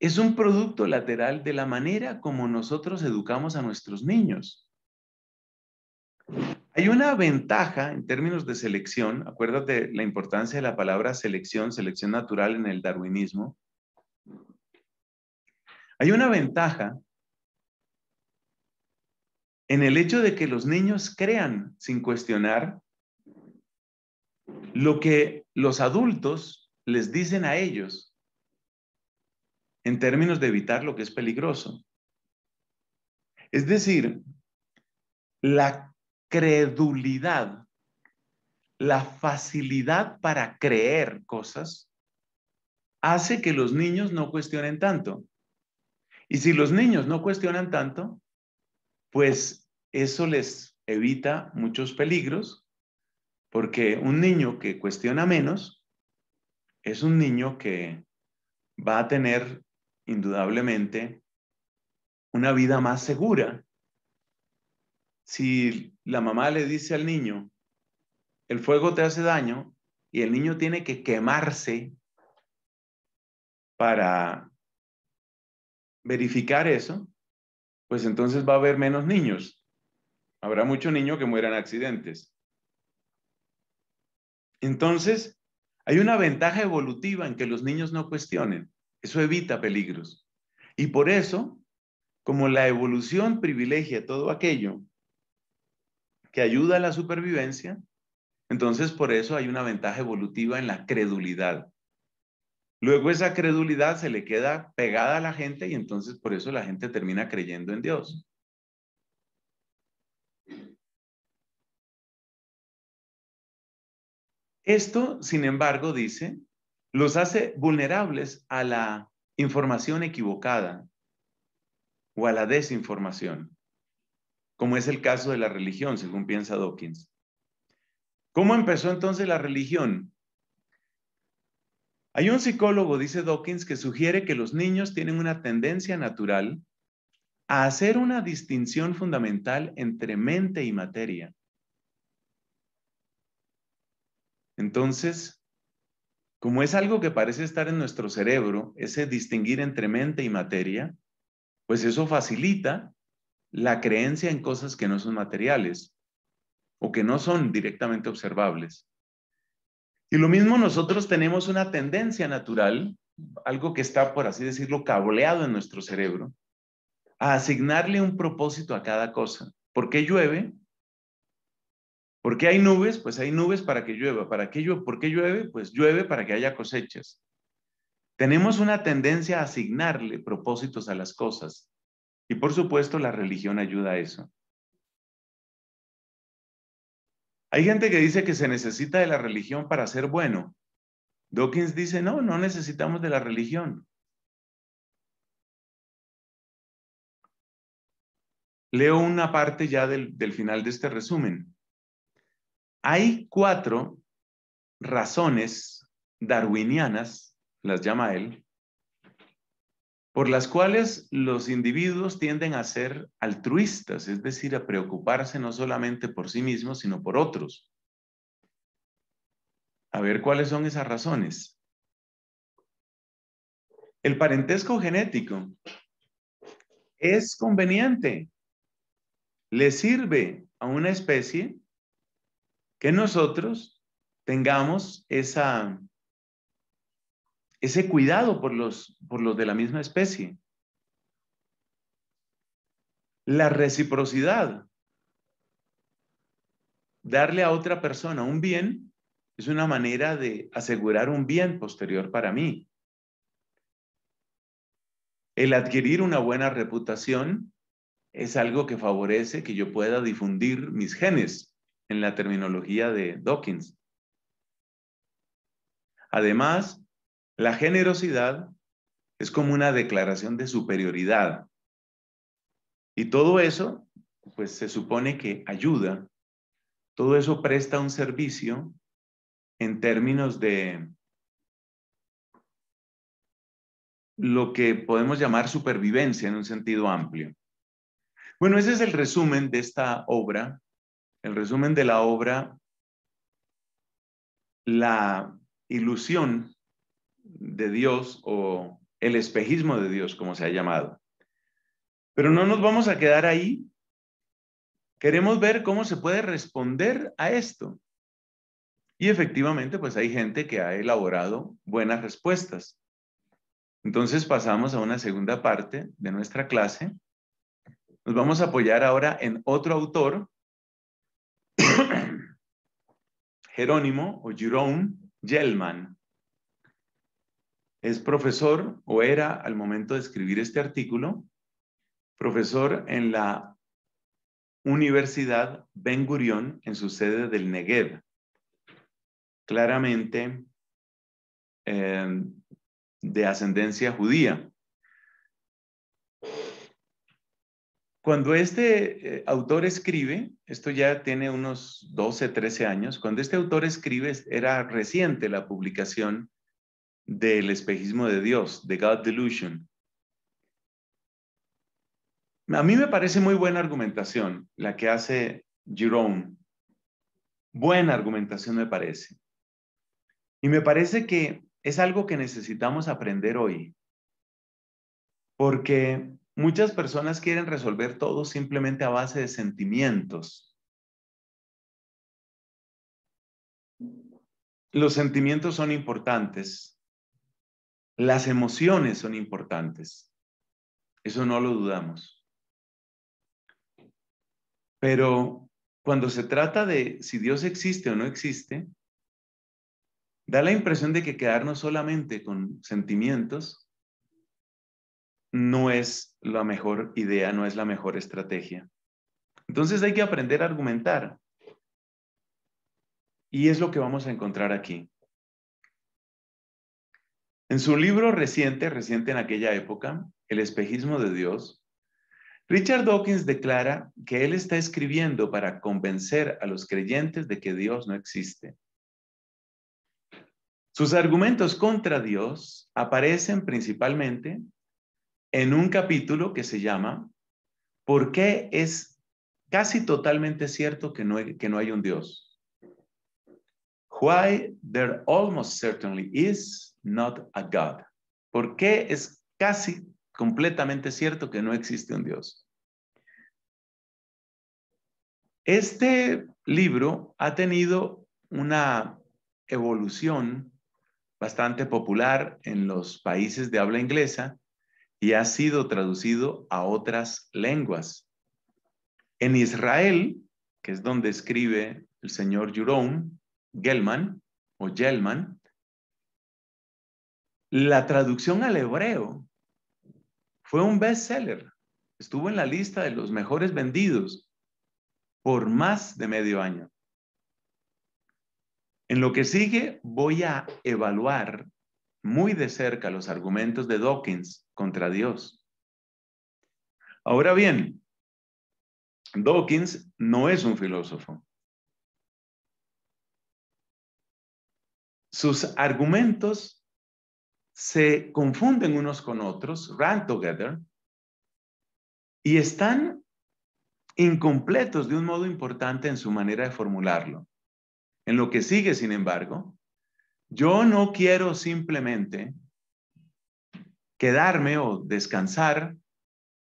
es un producto lateral de la manera como nosotros educamos a nuestros niños. Hay una ventaja en términos de selección, acuérdate la importancia de la palabra selección, selección natural en el darwinismo. Hay una ventaja en el hecho de que los niños crean sin cuestionar lo que los adultos les dicen a ellos en términos de evitar lo que es peligroso. Es decir, la credulidad, la facilidad para creer cosas, hace que los niños no cuestionen tanto. Y si los niños no cuestionan tanto, pues eso les evita muchos peligros, porque un niño que cuestiona menos es un niño que va a tener indudablemente una vida más segura. Si la mamá le dice al niño, el fuego te hace daño y el niño tiene que quemarse para verificar eso, pues entonces va a haber menos niños. Habrá mucho niños que mueran accidentes. Entonces, hay una ventaja evolutiva en que los niños no cuestionen. Eso evita peligros. Y por eso, como la evolución privilegia todo aquello que ayuda a la supervivencia, entonces por eso hay una ventaja evolutiva en la credulidad. Luego esa credulidad se le queda pegada a la gente y entonces por eso la gente termina creyendo en Dios. Esto, sin embargo, dice, los hace vulnerables a la información equivocada o a la desinformación, como es el caso de la religión, según piensa Dawkins. ¿Cómo empezó entonces la religión? Hay un psicólogo, dice Dawkins, que sugiere que los niños tienen una tendencia natural a hacer una distinción fundamental entre mente y materia. Entonces, como es algo que parece estar en nuestro cerebro, ese distinguir entre mente y materia, pues eso facilita la creencia en cosas que no son materiales o que no son directamente observables. Y lo mismo nosotros tenemos una tendencia natural, algo que está, por así decirlo, cableado en nuestro cerebro, a asignarle un propósito a cada cosa. ¿Por qué llueve? ¿Por qué hay nubes? Pues hay nubes para que llueva. ¿Para ¿Por qué llueve? Pues llueve para que haya cosechas. Tenemos una tendencia a asignarle propósitos a las cosas. Y por supuesto la religión ayuda a eso. Hay gente que dice que se necesita de la religión para ser bueno. Dawkins dice, no, no necesitamos de la religión. Leo una parte ya del, del final de este resumen. Hay cuatro razones darwinianas, las llama él, por las cuales los individuos tienden a ser altruistas, es decir, a preocuparse no solamente por sí mismos, sino por otros. A ver cuáles son esas razones. El parentesco genético es conveniente, le sirve a una especie que nosotros tengamos esa ese cuidado por los, de la misma especie. La reciprocidad. Darle a otra persona un bien es una manera de asegurar un bien posterior para mí. El adquirir una buena reputación es algo que favorece que yo pueda difundir mis genes en la terminología de Dawkins. Además, la generosidad es como una declaración de superioridad. Y todo eso, pues se supone que ayuda, todo eso presta un servicio en términos de lo que podemos llamar supervivencia en un sentido amplio. Bueno, ese es el resumen de esta obra, el resumen de la obra La ilusión de Dios o el espejismo de Dios, como se ha llamado. Pero no nos vamos a quedar ahí. Queremos ver cómo se puede responder a esto. Y efectivamente, pues hay gente que ha elaborado buenas respuestas. Entonces pasamos a una segunda parte de nuestra clase. Nos vamos a apoyar ahora en otro autor, Jerónimo o Jerome Gelman. Es profesor o era al momento de escribir este artículo, profesor en la Universidad Ben Gurión en su sede del Negev. Claramente em, de ascendencia judía. Cuando este eh, autor escribe, esto ya tiene unos 12, 13 años, cuando este autor escribe era reciente la publicación del espejismo de Dios, de God Delusion. A mí me parece muy buena argumentación la que hace Jerome. Buena argumentación me parece. Y me parece que es algo que necesitamos aprender hoy. Porque muchas personas quieren resolver todo simplemente a base de sentimientos. Los sentimientos son importantes, las emociones son importantes. Eso no lo dudamos. Pero cuando se trata de si Dios existe o no existe, da la impresión de que quedarnos solamente con sentimientos no es la mejor idea, no es la mejor estrategia. Entonces hay que aprender a argumentar. Y es lo que vamos a encontrar aquí. En su libro reciente, reciente en aquella época, El espejismo de Dios, Richard Dawkins declara que él está escribiendo para convencer a los creyentes de que Dios no existe. Sus argumentos contra Dios aparecen principalmente en un capítulo que se llama ¿Por qué es casi totalmente cierto que no, que no hay un Dios? Why there almost certainly is not a God. ¿Por qué es casi completamente cierto que no existe un Dios? Este libro ha tenido una evolución bastante popular en los países de habla inglesa y ha sido traducido a otras lenguas. En Israel, que es donde escribe el señor Jerome, Gelman o Gelman, la traducción al hebreo fue un bestseller. Estuvo en la lista de los mejores vendidos por más de medio año. En lo que sigue voy a evaluar muy de cerca los argumentos de Dawkins contra Dios. Ahora bien, Dawkins no es un filósofo. sus argumentos se confunden unos con otros, run together, y están incompletos de un modo importante en su manera de formularlo. En lo que sigue, sin embargo, yo no quiero simplemente quedarme o descansar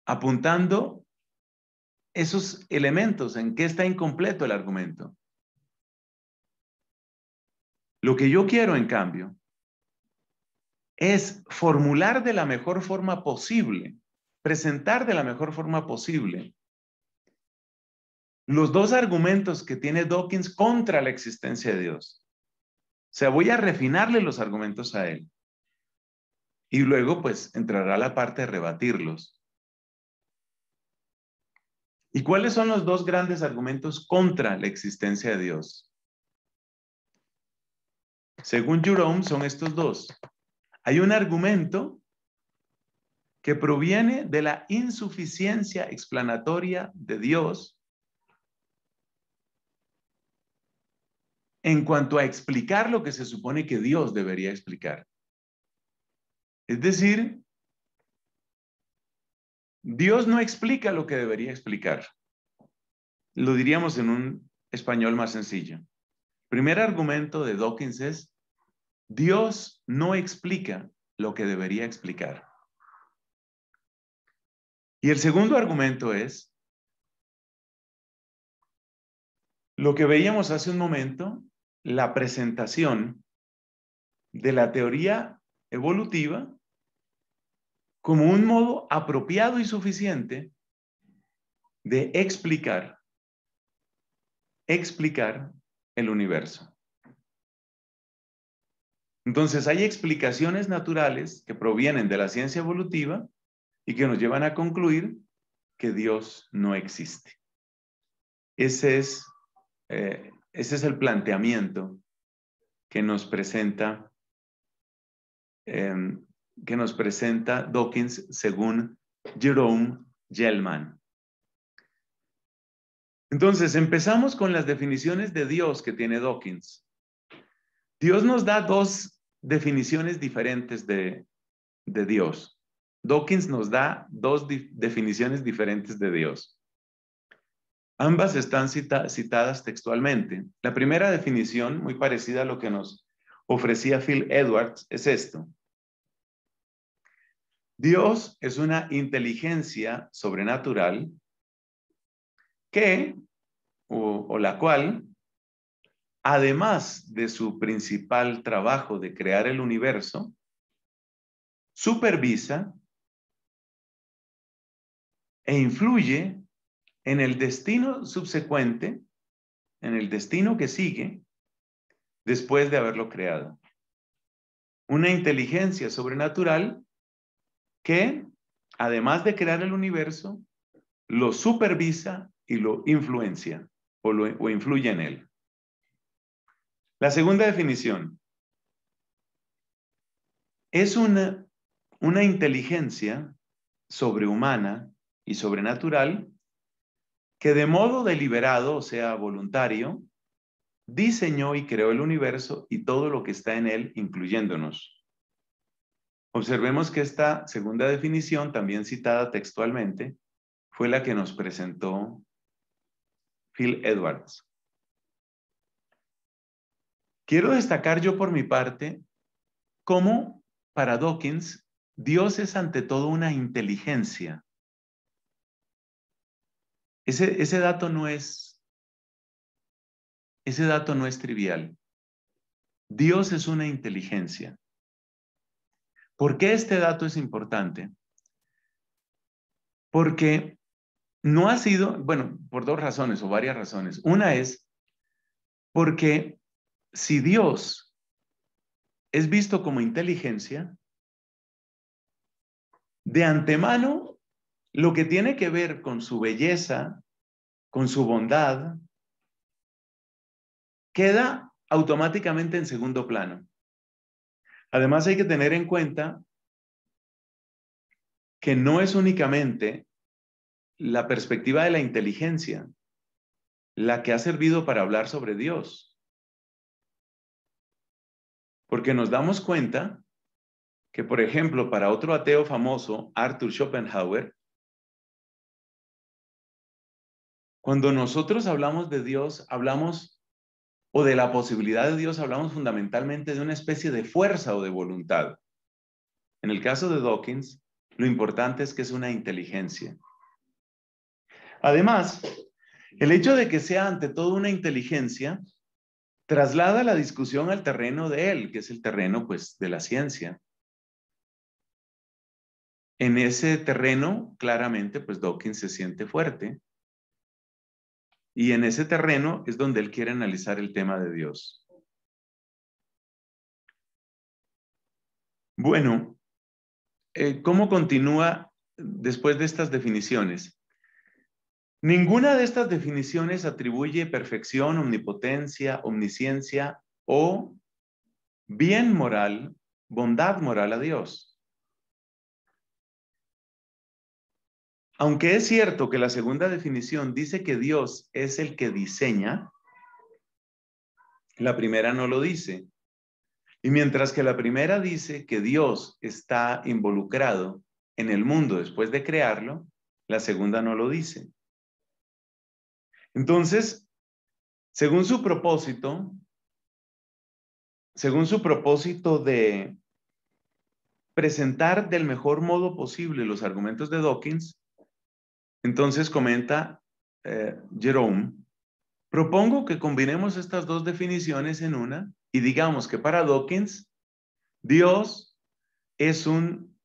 apuntando esos elementos en que está incompleto el argumento. Lo que yo quiero, en cambio, es formular de la mejor forma posible, presentar de la mejor forma posible los dos argumentos que tiene Dawkins contra la existencia de Dios. O sea, voy a refinarle los argumentos a él. Y luego, pues, entrará la parte de rebatirlos. ¿Y cuáles son los dos grandes argumentos contra la existencia de Dios? Según Jerome, son estos dos. Hay un argumento que proviene de la insuficiencia explanatoria de Dios en cuanto a explicar lo que se supone que Dios debería explicar. Es decir, Dios no explica lo que debería explicar. Lo diríamos en un español más sencillo. Primer argumento de Dawkins es, Dios no explica lo que debería explicar. Y el segundo argumento es, lo que veíamos hace un momento, la presentación de la teoría evolutiva como un modo apropiado y suficiente de explicar, explicar el universo. Entonces hay explicaciones naturales que provienen de la ciencia evolutiva y que nos llevan a concluir que Dios no existe. Ese es, eh, ese es el planteamiento que nos presenta em, que nos presenta Dawkins según Jerome Gellman. Entonces, empezamos con las definiciones de Dios que tiene Dawkins. Dios nos da dos definiciones diferentes de, Dios. Dawkins nos da dos definiciones diferentes de Dios. Ambas están citadas textualmente. La primera definición, muy parecida a lo que nos ofrecía Phil Edwards, es esto. Dios es una inteligencia sobrenatural que o, la cual, además de su principal trabajo de crear el universo, supervisa e influye en el destino subsecuente, en el destino que sigue después de haberlo creado. Una inteligencia sobrenatural que, además de crear el universo, lo supervisa y lo influencia o, o influye en él. La segunda definición es una, una inteligencia sobrehumana y sobrenatural que de modo deliberado, o sea, voluntario, diseñó y creó el universo y todo lo que está en él, incluyéndonos. Observemos que esta segunda definición, también citada textualmente, fue la que nos presentó Phil Edwards. Quiero destacar yo por mi parte cómo para Dawkins Dios es ante todo una inteligencia. Ese, ese dato no es, ese dato no es trivial. Dios es una inteligencia. ¿Por qué este dato es importante? Porque no ha sido, bueno, por dos razones o varias razones. Una es porque si Dios es visto como inteligencia, de antemano, lo que tiene que ver con su belleza, con su bondad, queda automáticamente en segundo plano. Además hay que tener en cuenta que no es únicamente la perspectiva de la inteligencia, la que ha servido para hablar sobre Dios. Porque nos damos cuenta que, por ejemplo, para otro ateo famoso, Arthur Schopenhauer, cuando nosotros hablamos de Dios, hablamos, o de la posibilidad de Dios, hablamos fundamentalmente de una especie de fuerza o de voluntad. En el caso de Dawkins, lo importante es que es una inteligencia. Además, el hecho de que sea ante todo una inteligencia traslada la discusión al terreno de él, que es el terreno pues de la ciencia. En ese terreno, claramente, pues Dawkins se siente fuerte. Y en ese terreno es donde él quiere analizar el tema de Dios. Bueno, eh, ¿cómo continúa después de estas definiciones? Ninguna de estas definiciones atribuye perfección, omnipotencia, omnisciencia o bien moral, bondad moral a Dios. Aunque es cierto que la segunda definición dice que Dios es el que diseña, la primera no lo dice. Y mientras que la primera dice que Dios está involucrado en el mundo después de crearlo, la segunda no lo dice. Entonces, según su propósito, según su propósito de presentar del mejor modo posible los argumentos de Dawkins, entonces comenta eh, Jerome, propongo que combinemos estas dos definiciones en una y digamos que para Dawkins, Dios es un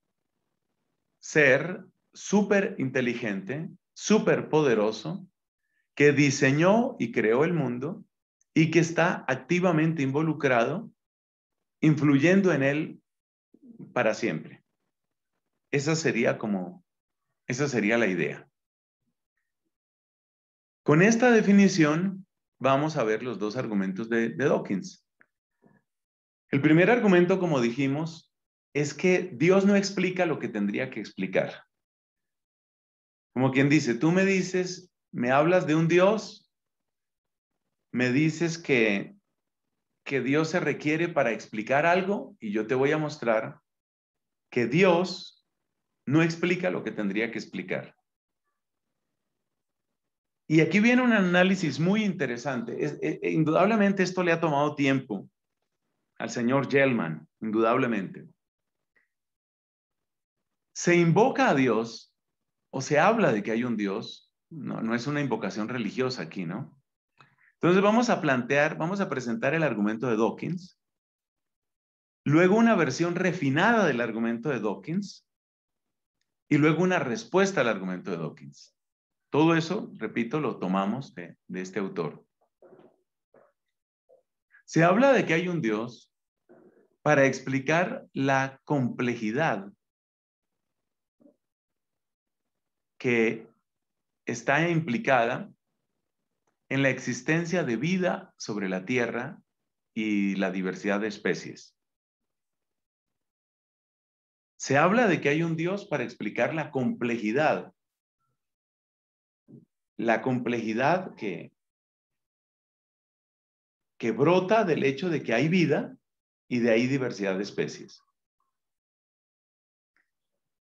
ser súper inteligente, súper poderoso, que diseñó y creó el mundo y que está activamente involucrado, influyendo en él para siempre. Esa sería como, esa sería la idea. Con esta definición vamos a ver los dos argumentos de, de Dawkins. El primer argumento, como dijimos, es que Dios no explica lo que tendría que explicar. Como quien dice, tú me dices me hablas de un Dios, me dices que, que Dios se requiere para explicar algo y yo te voy a mostrar que Dios no explica lo que tendría que explicar. Y aquí viene un análisis muy interesante. Eh, eh, indudablemente esto le ha tomado tiempo al señor Gelman, indudablemente. Se invoca a Dios o se habla de que hay un Dios no, es una invocación religiosa aquí, ¿no? Entonces vamos a plantear, vamos a presentar el argumento de Dawkins, luego una versión refinada del argumento de Dawkins y luego una respuesta al argumento de Dawkins. Todo eso, repito, lo tomamos de este autor. Se habla de que hay un Dios para explicar la complejidad que está implicada en la existencia de vida sobre la Tierra y la diversidad de especies. Se habla de que hay un Dios para explicar la complejidad, la complejidad que, que brota del hecho de que hay vida y de ahí diversidad de especies.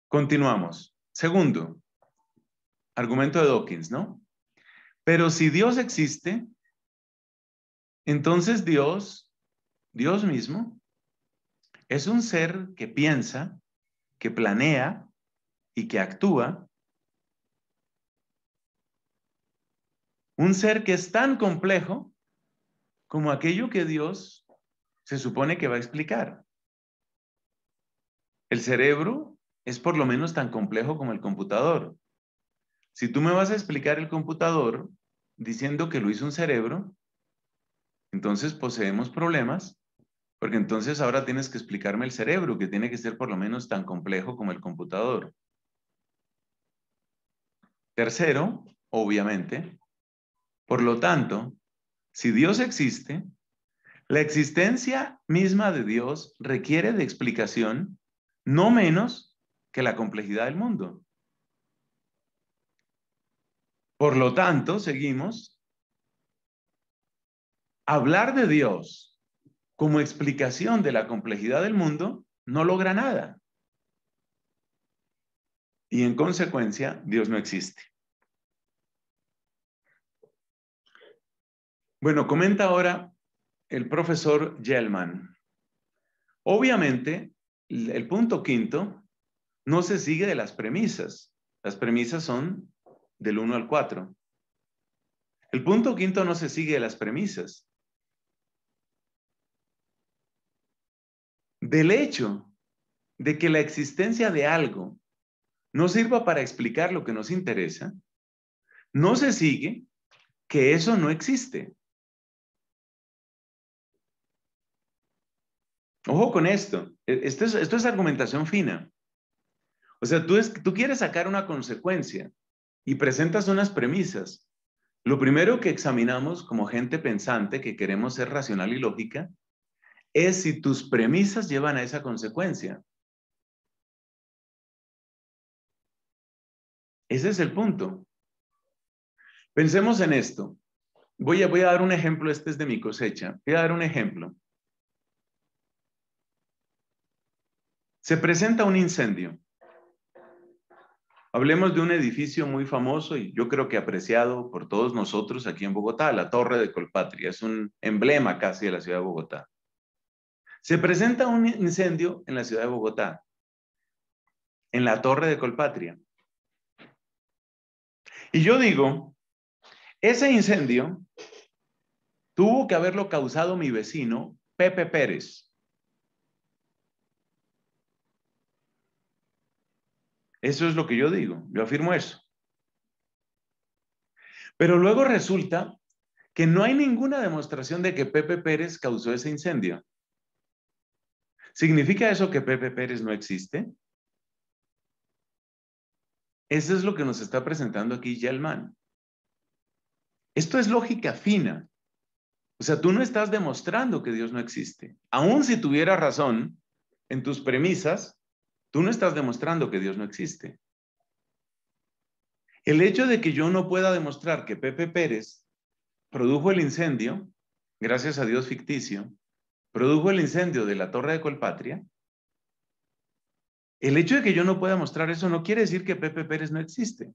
Continuamos. Segundo, argumento de Dawkins, ¿no? Pero si Dios existe, entonces Dios, Dios mismo, es un ser que piensa, que planea y que actúa. Un ser que es tan complejo como aquello que Dios se supone que va a explicar. El cerebro es por lo menos tan complejo como el computador. Si tú me vas a explicar el computador diciendo que lo hizo un cerebro, entonces poseemos problemas, porque entonces ahora tienes que explicarme el cerebro, que tiene que ser por lo menos tan complejo como el computador. Tercero, obviamente, por lo tanto, si Dios existe, la existencia misma de Dios requiere de explicación no menos que la complejidad del mundo. Por lo tanto, seguimos, hablar de Dios como explicación de la complejidad del mundo no logra nada. Y en consecuencia, Dios no existe. Bueno, comenta ahora el profesor Gellman. Obviamente, el punto quinto no se sigue de las premisas. Las premisas son del 1 al 4. El punto quinto no se sigue de las premisas. Del hecho de que la existencia de algo no sirva para explicar lo que nos interesa, no se sigue que eso no existe. Ojo con esto. E-, esto es, argumentación fina. O sea, tú quieres sacar una consecuencia y presentas unas premisas. Lo primero que examinamos como gente pensante que queremos ser racional y lógica es si tus premisas llevan a esa consecuencia. Ese es el punto. Pensemos en esto. Voy a, dar un ejemplo, este es de mi cosecha. Voy a dar un ejemplo. Se presenta un incendio. Hablemos de un edificio muy famoso y yo creo que apreciado por todos nosotros aquí en Bogotá, la Torre de Colpatria. Es un emblema casi de la ciudad de Bogotá. Se presenta un incendio en la ciudad de Bogotá, en la Torre de Colpatria. Y yo digo, ese incendio tuvo que haberlo causado mi vecino, Pepe Pérez. Eso es lo que yo digo, yo afirmo eso. Pero luego resulta que no hay ninguna demostración de que Pepe Pérez causó ese incendio. ¿Significa eso que Pepe Pérez no existe? Eso es lo que nos está presentando aquí Yalman. Esto es lógica fina. O sea, tú no estás demostrando que Dios no existe. Aún si tuviera razón en tus premisas, Tú no estás demostrando que Dios no existe. El hecho de que yo no pueda demostrar que Pepe Pérez produjo el incendio, gracias a Dios ficticio, produjo el incendio de la torre de Colpatria, el hecho de que yo no pueda mostrar eso no quiere decir que Pepe Pérez no existe.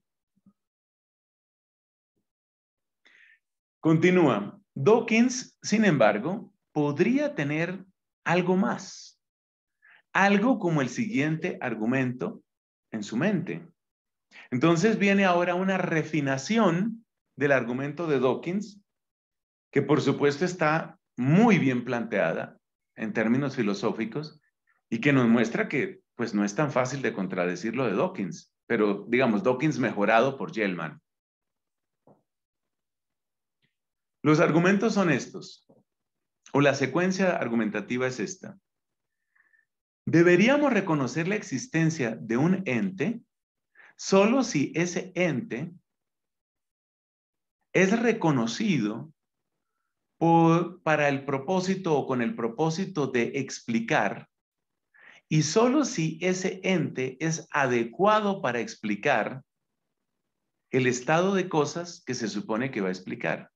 Continúa. Dawkins, sin embargo, podría tener algo más algo como el siguiente argumento en su mente. Entonces viene ahora una refinación del argumento de Dawkins, que por supuesto está muy bien planteada en términos filosóficos y que nos muestra que pues no es tan fácil de contradecir lo de Dawkins, pero digamos Dawkins mejorado por Yellman. Los argumentos son estos, o la secuencia argumentativa es esta. Deberíamos reconocer la existencia de un ente solo si ese ente es reconocido para el propósito o con el propósito de explicar y solo si ese ente es adecuado para explicar el estado de cosas que se supone que va a explicar.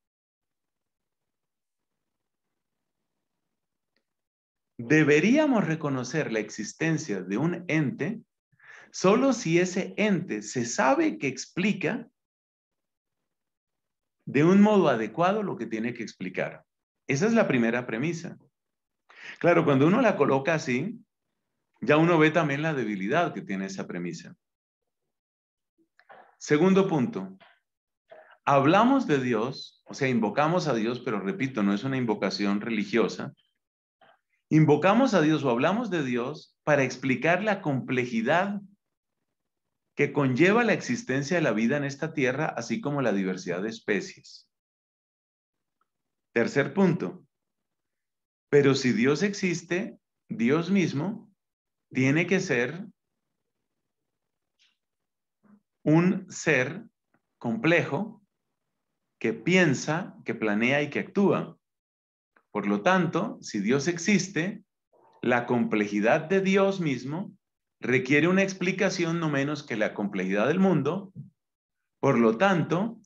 deberíamos reconocer la existencia de un ente solo si ese ente se sabe que explica de un modo adecuado lo que tiene que explicar. Esa es la primera premisa. Claro, cuando uno la coloca así, ya uno ve también la debilidad que tiene esa premisa. Segundo punto, hablamos de Dios, o sea, invocamos a Dios, pero repito, no es una invocación religiosa, Invocamos a Dios o hablamos de Dios para explicar la complejidad que conlleva la existencia de la vida en esta tierra, así como la diversidad de especies. Tercer punto. Pero si Dios existe, Dios mismo tiene que ser un ser complejo que piensa, que planea y que actúa. Por lo tanto, si Dios existe, la complejidad de Dios mismo requiere una explicación no menos que la complejidad del mundo. Por lo tanto,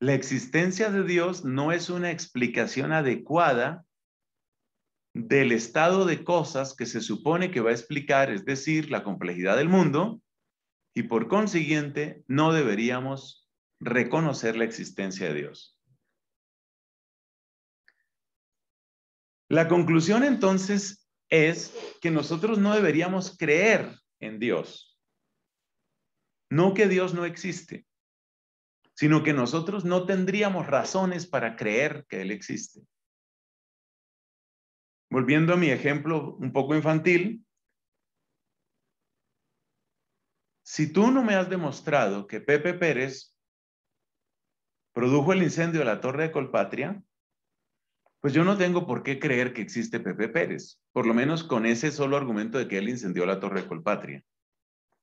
la existencia de Dios no es una explicación adecuada del estado de cosas que se supone que va a explicar, es decir, la complejidad del mundo, y por consiguiente no deberíamos reconocer la existencia de Dios. La conclusión entonces es que nosotros no deberíamos creer en Dios. No que Dios no existe, sino que nosotros no tendríamos razones para creer que Él existe. Volviendo a mi ejemplo un poco infantil, si tú no me has demostrado que Pepe Pérez produjo el incendio de la Torre de Colpatria, pues yo no tengo por qué creer que existe Pepe Pérez, por lo menos con ese solo argumento de que él incendió la Torre Colpatria.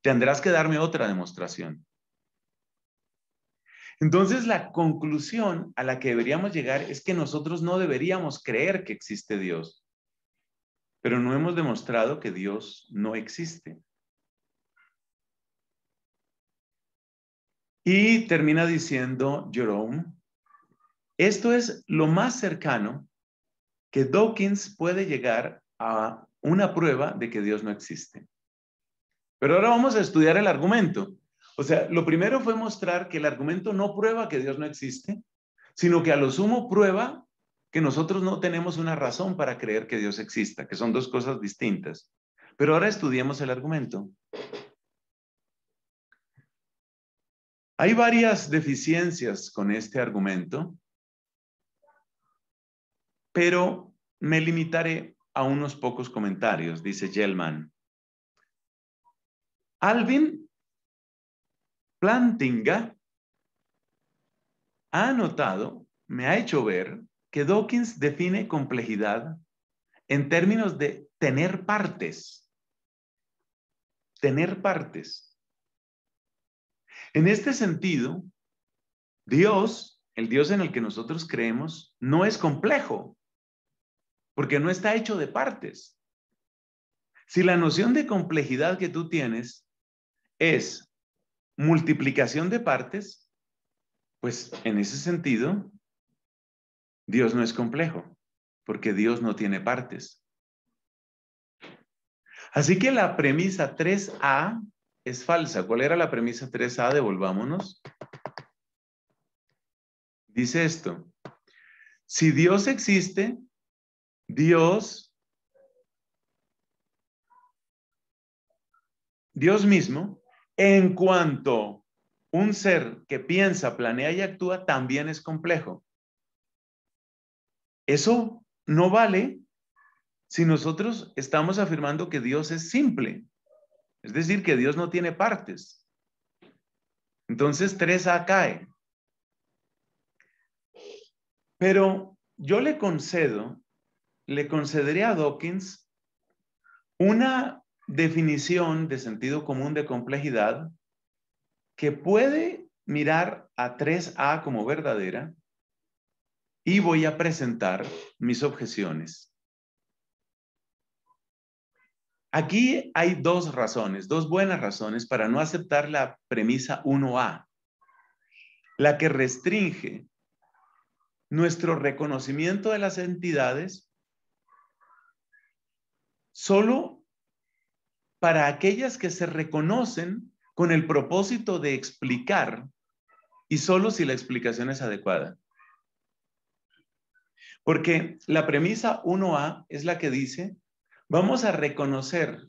Tendrás que darme otra demostración. Entonces, la conclusión a la que deberíamos llegar es que nosotros no deberíamos creer que existe Dios, pero no hemos demostrado que Dios no existe. Y termina diciendo Jerome, esto es lo más cercano que Dawkins puede llegar a una prueba de que Dios no existe. Pero ahora vamos a estudiar el argumento. O sea, lo primero fue mostrar que el argumento no prueba que Dios no existe, sino que a lo sumo prueba que nosotros no tenemos una razón para creer que Dios exista, que son dos cosas distintas. Pero ahora estudiemos el argumento. Hay varias deficiencias con este argumento pero me limitaré a unos pocos comentarios, dice Gelman. Alvin Plantinga ha anotado, me ha hecho ver, que Dawkins define complejidad en términos de tener partes. Tener partes. En este sentido, Dios, el Dios en el que nosotros creemos, no es complejo porque no está hecho de partes. Si la noción de complejidad que tú tienes es multiplicación de partes, pues en ese sentido, Dios no es complejo, porque Dios no tiene partes. Así que la premisa 3A es falsa. ¿Cuál era la premisa 3A? Devolvámonos. Dice esto. Si Dios existe, Dios, Dios mismo, en cuanto un ser que piensa, planea y actúa, también es complejo. Eso no vale si nosotros estamos afirmando que Dios es simple, es decir, que Dios no tiene partes. Entonces tres a cae. Pero yo le concedo le concederé a Dawkins una definición de sentido común de complejidad que puede mirar a 3A como verdadera y voy a presentar mis objeciones. Aquí hay dos razones, dos buenas razones para no aceptar la premisa 1A, la que restringe nuestro reconocimiento de las entidades solo para aquellas que se reconocen con el propósito de explicar y solo si la explicación es adecuada. Porque la premisa 1A es la que dice, vamos a reconocer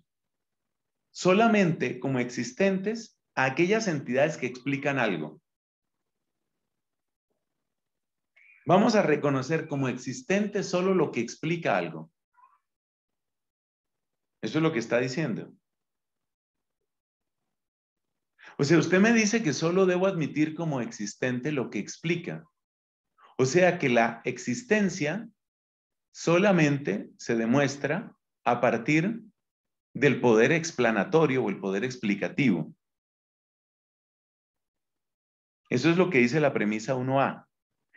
solamente como existentes a aquellas entidades que explican algo. Vamos a reconocer como existentes solo lo que explica algo. Eso es lo que está diciendo. O sea, usted me dice que solo debo admitir como existente lo que explica. O sea, que la existencia solamente se demuestra a partir del poder explanatorio o el poder explicativo. Eso es lo que dice la premisa 1A,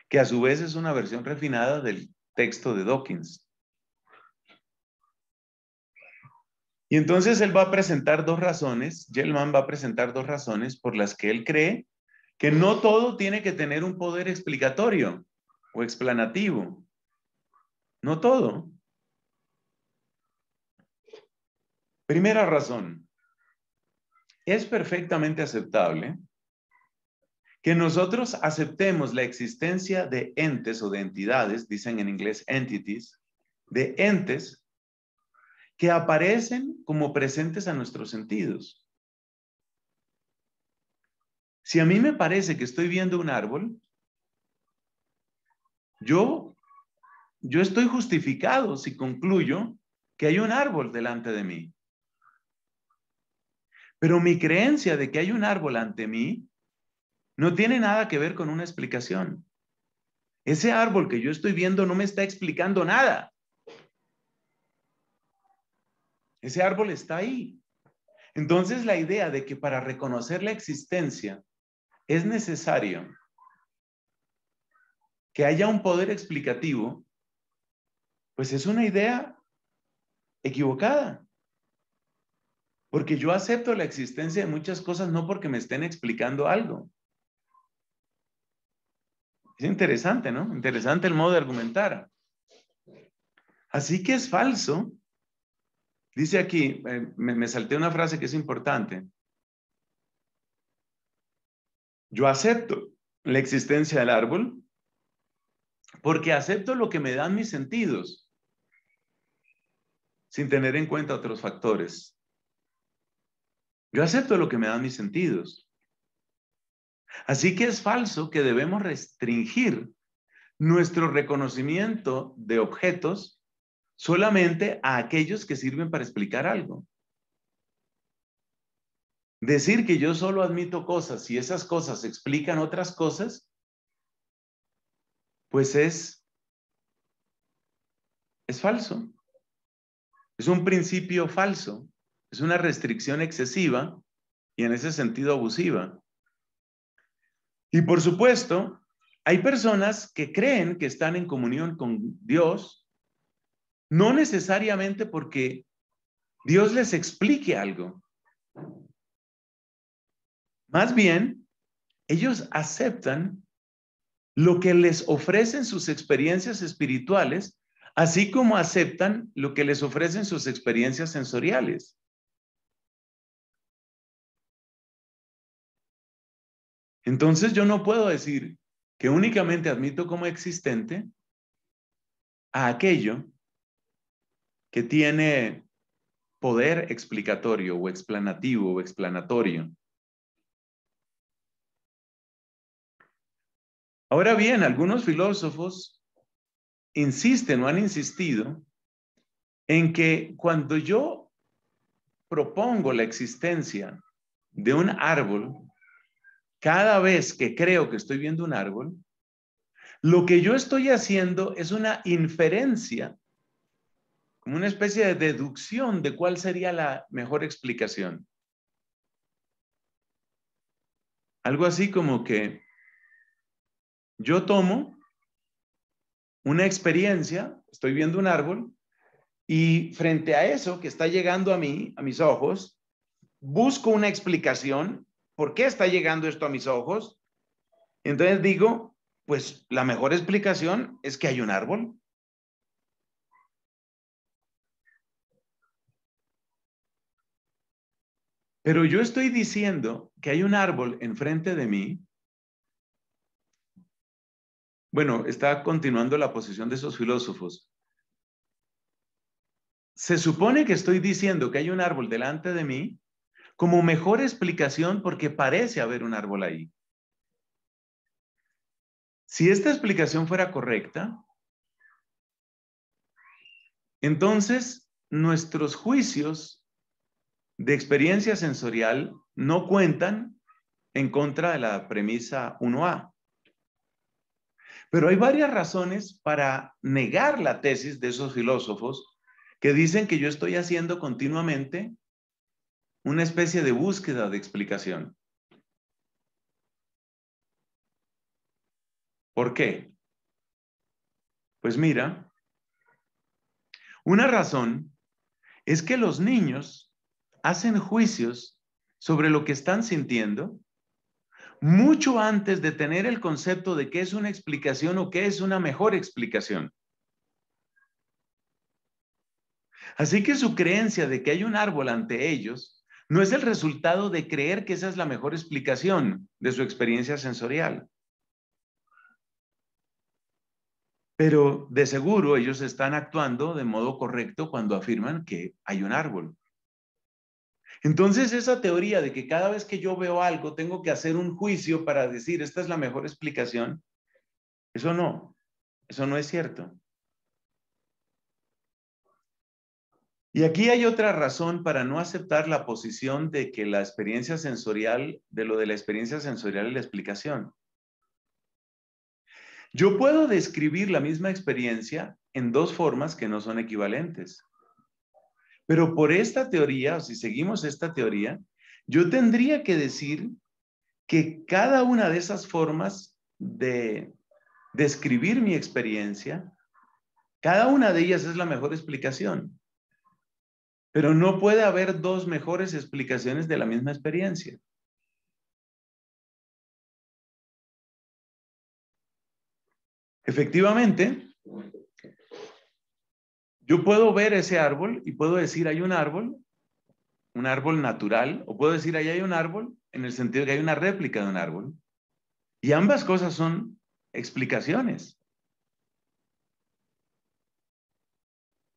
que a su vez es una versión refinada del texto de Dawkins. Y entonces él va a presentar dos razones, Gelman va a presentar dos razones por las que él cree que no todo tiene que tener un poder explicatorio o explanativo. No todo. Primera razón, es perfectamente aceptable que nosotros aceptemos la existencia de entes o de entidades, dicen en inglés entities, de entes que aparecen como presentes a nuestros sentidos. Si a mí me parece que estoy viendo un árbol, yo, yo estoy justificado si concluyo que hay un árbol delante de mí. Pero mi creencia de que hay un árbol ante mí no tiene nada que ver con una explicación. Ese árbol que yo estoy viendo no me está explicando nada. Ese árbol está ahí. Entonces la idea de que para reconocer la existencia es necesario que haya un poder explicativo, pues es una idea equivocada. Porque yo acepto la existencia de muchas cosas no porque me estén explicando algo. Es interesante, ¿no? Interesante el modo de argumentar. Así que es falso Dice aquí, eh, me, me salté una frase que es importante. Yo acepto la existencia del árbol porque acepto lo que me dan mis sentidos sin tener en cuenta otros factores. Yo acepto lo que me dan mis sentidos. Así que es falso que debemos restringir nuestro reconocimiento de objetos solamente a aquellos que sirven para explicar algo. Decir que yo solo admito cosas y esas cosas explican otras cosas, pues es, es falso. Es un principio falso, es una restricción excesiva y en ese sentido abusiva. Y por supuesto, hay personas que creen que están en comunión con Dios no necesariamente porque Dios les explique algo. Más bien, ellos aceptan lo que les ofrecen sus experiencias espirituales, así como aceptan lo que les ofrecen sus experiencias sensoriales. Entonces yo no puedo decir que únicamente admito como existente a aquello que tiene poder explicatorio o explanativo o explanatorio. Ahora bien, algunos filósofos insisten o han insistido en que cuando yo propongo la existencia de un árbol, cada vez que creo que estoy viendo un árbol, lo que yo estoy haciendo es una inferencia como una especie de deducción de cuál sería la mejor explicación. Algo así como que yo tomo una experiencia, estoy viendo un árbol, y frente a eso que está llegando a mí, a mis ojos, busco una explicación, ¿por qué está llegando esto a mis ojos? Entonces digo, pues la mejor explicación es que hay un árbol. Pero yo estoy diciendo que hay un árbol enfrente de mí. Bueno, está continuando la posición de esos filósofos. Se supone que estoy diciendo que hay un árbol delante de mí como mejor explicación porque parece haber un árbol ahí. Si esta explicación fuera correcta, entonces nuestros juicios de experiencia sensorial no cuentan en contra de la premisa 1A. Pero hay varias razones para negar la tesis de esos filósofos que dicen que yo estoy haciendo continuamente una especie de búsqueda de explicación. ¿Por qué? Pues mira, una razón es que los niños hacen juicios sobre lo que están sintiendo mucho antes de tener el concepto de qué es una explicación o qué es una mejor explicación. Así que su creencia de que hay un árbol ante ellos no es el resultado de creer que esa es la mejor explicación de su experiencia sensorial. Pero de seguro ellos están actuando de modo correcto cuando afirman que hay un árbol. Entonces, esa teoría de que cada vez que yo veo algo tengo que hacer un juicio para decir, esta es la mejor explicación, eso no, eso no es cierto. Y aquí hay otra razón para no aceptar la posición de que la experiencia sensorial, de lo de la experiencia sensorial es la explicación. Yo puedo describir la misma experiencia en dos formas que no son equivalentes. Pero por esta teoría, o si seguimos esta teoría, yo tendría que decir que cada una de esas formas de describir mi experiencia, cada una de ellas es la mejor explicación. Pero no puede haber dos mejores explicaciones de la misma experiencia. Efectivamente, yo puedo ver ese árbol y puedo decir, hay un árbol, un árbol natural, o puedo decir, ahí hay un árbol, en el sentido de que hay una réplica de un árbol. Y ambas cosas son explicaciones.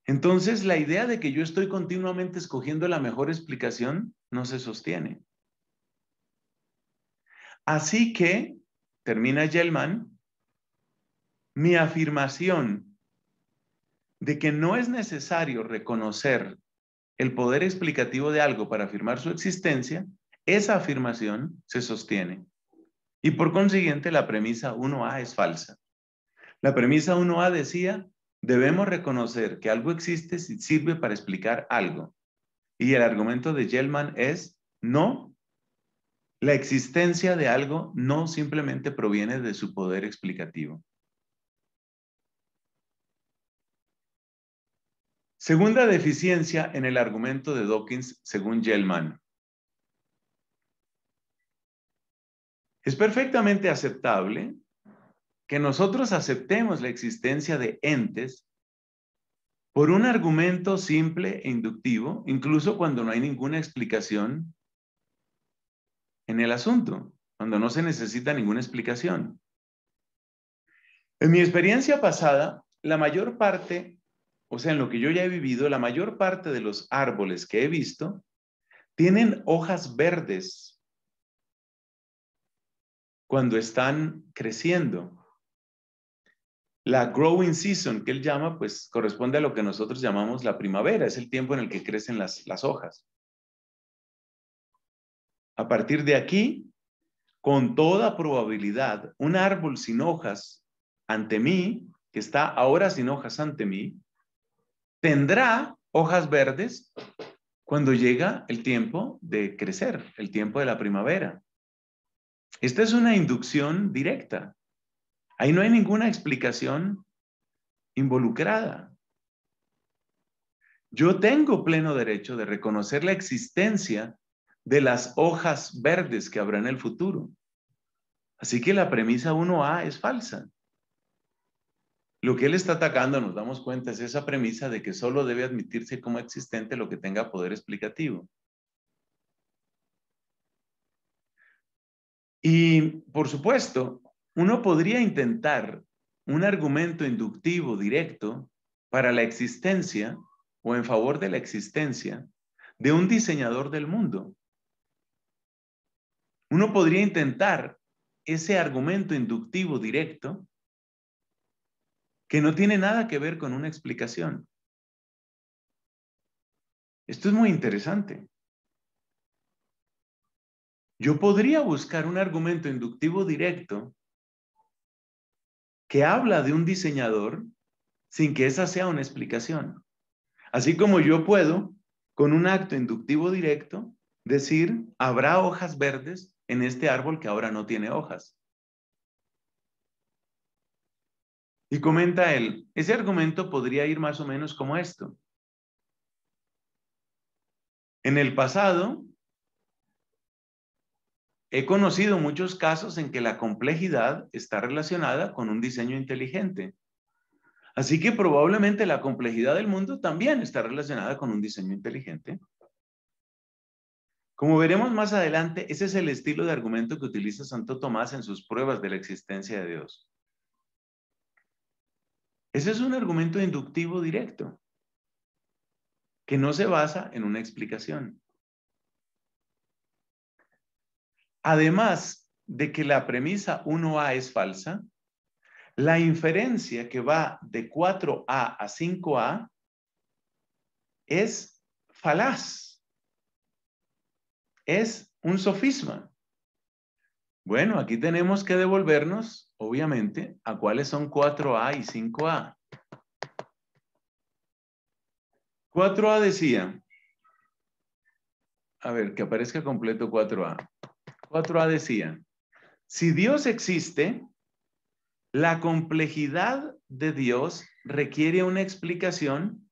Entonces, la idea de que yo estoy continuamente escogiendo la mejor explicación no se sostiene. Así que, termina Gelman, mi afirmación de que no es necesario reconocer el poder explicativo de algo para afirmar su existencia, esa afirmación se sostiene. Y por consiguiente, la premisa 1A es falsa. La premisa 1A decía, debemos reconocer que algo existe si sirve para explicar algo. Y el argumento de Yellman es, no, la existencia de algo no simplemente proviene de su poder explicativo. Segunda deficiencia en el argumento de Dawkins según Yellman, Es perfectamente aceptable que nosotros aceptemos la existencia de entes por un argumento simple e inductivo, incluso cuando no hay ninguna explicación en el asunto, cuando no se necesita ninguna explicación. En mi experiencia pasada, la mayor parte o sea, en lo que yo ya he vivido, la mayor parte de los árboles que he visto tienen hojas verdes cuando están creciendo. La growing season, que él llama, pues corresponde a lo que nosotros llamamos la primavera, es el tiempo en el que crecen las, las hojas. A partir de aquí, con toda probabilidad, un árbol sin hojas ante mí, que está ahora sin hojas ante mí, tendrá hojas verdes cuando llega el tiempo de crecer, el tiempo de la primavera. Esta es una inducción directa. Ahí no hay ninguna explicación involucrada. Yo tengo pleno derecho de reconocer la existencia de las hojas verdes que habrá en el futuro. Así que la premisa 1A es falsa. Lo que él está atacando, nos damos cuenta, es esa premisa de que solo debe admitirse como existente lo que tenga poder explicativo. Y, por supuesto, uno podría intentar un argumento inductivo directo para la existencia o en favor de la existencia de un diseñador del mundo. Uno podría intentar ese argumento inductivo directo que no tiene nada que ver con una explicación. Esto es muy interesante. Yo podría buscar un argumento inductivo directo que habla de un diseñador sin que esa sea una explicación. Así como yo puedo, con un acto inductivo directo, decir, habrá hojas verdes en este árbol que ahora no tiene hojas. Y comenta él, ese argumento podría ir más o menos como esto. En el pasado, he conocido muchos casos en que la complejidad está relacionada con un diseño inteligente. Así que probablemente la complejidad del mundo también está relacionada con un diseño inteligente. Como veremos más adelante, ese es el estilo de argumento que utiliza Santo Tomás en sus pruebas de la existencia de Dios. Ese es un argumento inductivo directo, que no se basa en una explicación. Además de que la premisa 1A es falsa, la inferencia que va de 4A a 5A es falaz, es un sofisma. Bueno, aquí tenemos que devolvernos, obviamente, a cuáles son 4A y 5A. 4A decía, a ver, que aparezca completo 4A. 4A decía, si Dios existe, la complejidad de Dios requiere una explicación,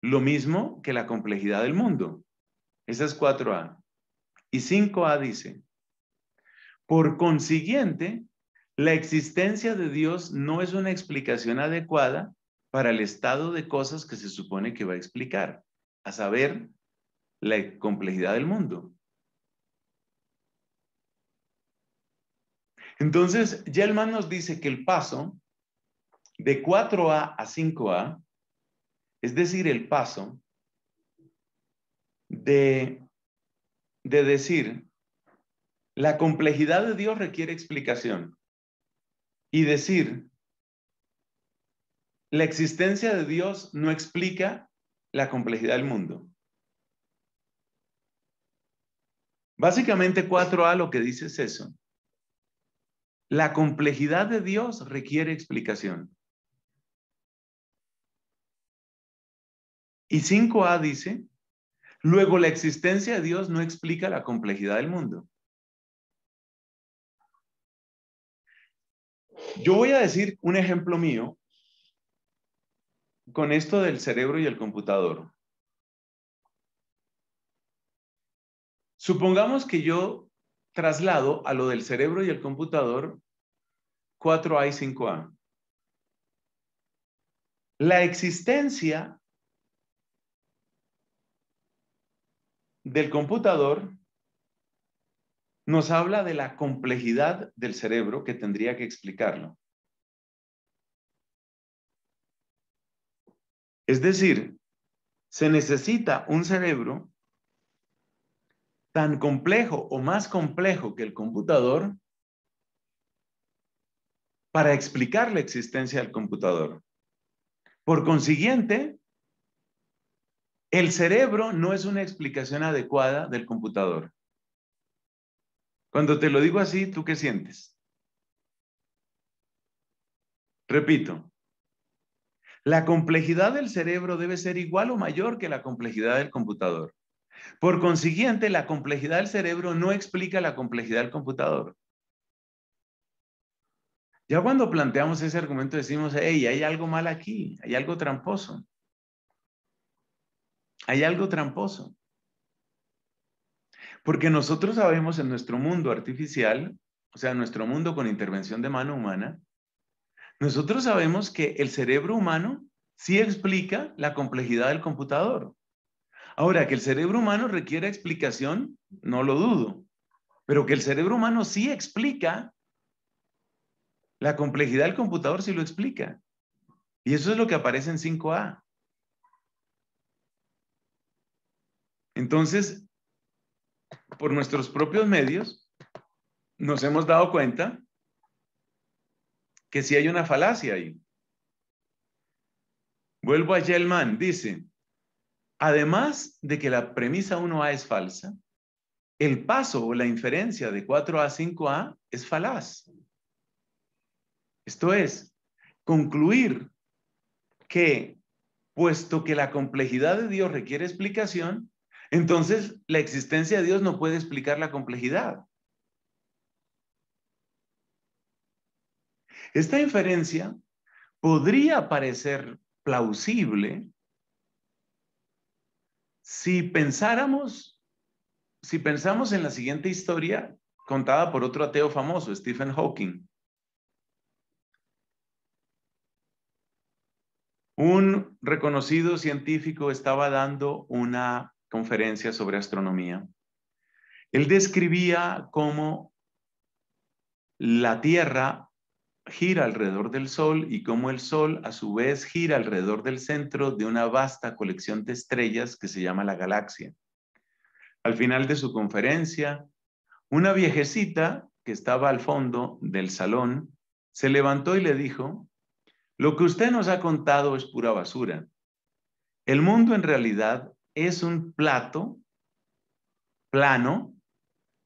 lo mismo que la complejidad del mundo. Esa es 4A. Y 5A dice, por consiguiente, la existencia de Dios no es una explicación adecuada para el estado de cosas que se supone que va a explicar, a saber, la complejidad del mundo. Entonces, ya nos dice que el paso de 4A a 5A, es decir, el paso de, de decir la complejidad de Dios requiere explicación. Y decir, la existencia de Dios no explica la complejidad del mundo. Básicamente 4A lo que dice es eso. La complejidad de Dios requiere explicación. Y 5A dice, luego la existencia de Dios no explica la complejidad del mundo. Yo voy a decir un ejemplo mío con esto del cerebro y el computador. Supongamos que yo traslado a lo del cerebro y el computador 4A y 5A. La existencia del computador nos habla de la complejidad del cerebro que tendría que explicarlo. Es decir, se necesita un cerebro tan complejo o más complejo que el computador para explicar la existencia del computador. Por consiguiente, el cerebro no es una explicación adecuada del computador. Cuando te lo digo así, ¿tú qué sientes? Repito, la complejidad del cerebro debe ser igual o mayor que la complejidad del computador. Por consiguiente, la complejidad del cerebro no explica la complejidad del computador. Ya cuando planteamos ese argumento decimos, hey, hay algo mal aquí, hay algo tramposo. Hay algo tramposo. Porque nosotros sabemos en nuestro mundo artificial, o sea, nuestro mundo con intervención de mano humana, nosotros sabemos que el cerebro humano sí explica la complejidad del computador. Ahora, que el cerebro humano requiera explicación, no lo dudo, pero que el cerebro humano sí explica la complejidad del computador, sí lo explica. Y eso es lo que aparece en 5A. Entonces, por nuestros propios medios, nos hemos dado cuenta que si hay una falacia ahí. Vuelvo a Yelman, dice, además de que la premisa 1A es falsa, el paso o la inferencia de 4A a 5A es falaz. Esto es, concluir que, puesto que la complejidad de Dios requiere explicación, entonces, la existencia de Dios no puede explicar la complejidad. Esta inferencia podría parecer plausible si pensáramos, si pensamos en la siguiente historia contada por otro ateo famoso, Stephen Hawking. Un reconocido científico estaba dando una conferencia sobre astronomía, él describía cómo la Tierra gira alrededor del Sol y cómo el Sol a su vez gira alrededor del centro de una vasta colección de estrellas que se llama la galaxia. Al final de su conferencia, una viejecita que estaba al fondo del salón se levantó y le dijo, lo que usted nos ha contado es pura basura. El mundo en realidad es un plato plano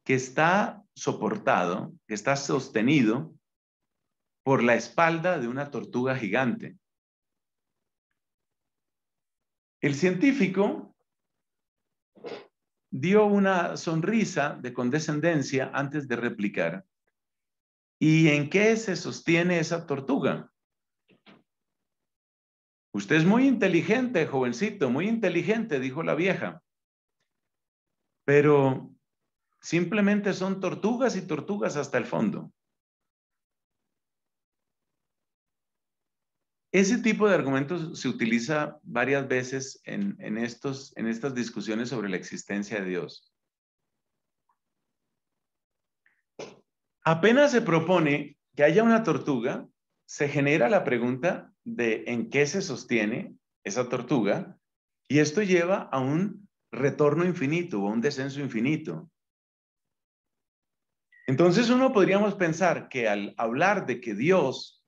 que está soportado, que está sostenido por la espalda de una tortuga gigante. El científico dio una sonrisa de condescendencia antes de replicar. ¿Y en qué se sostiene esa tortuga? Usted es muy inteligente, jovencito, muy inteligente, dijo la vieja. Pero simplemente son tortugas y tortugas hasta el fondo. Ese tipo de argumentos se utiliza varias veces en, estos, en estas discusiones sobre la existencia de Dios. Apenas se propone que haya una tortuga, se genera la pregunta, de en qué se sostiene esa tortuga y esto lleva a un retorno infinito o a un descenso infinito. Entonces uno podríamos pensar que al hablar de que Dios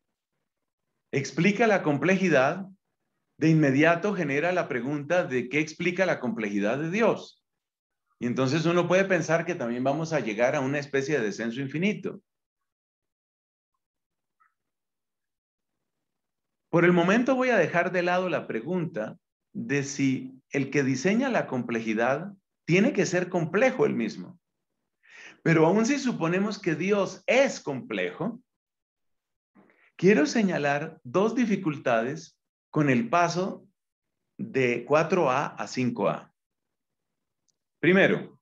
explica la complejidad, de inmediato genera la pregunta de qué explica la complejidad de Dios. Y entonces uno puede pensar que también vamos a llegar a una especie de descenso infinito. Por el momento voy a dejar de lado la pregunta de si el que diseña la complejidad tiene que ser complejo él mismo. Pero aún si suponemos que Dios es complejo, quiero señalar dos dificultades con el paso de 4A a 5A. Primero,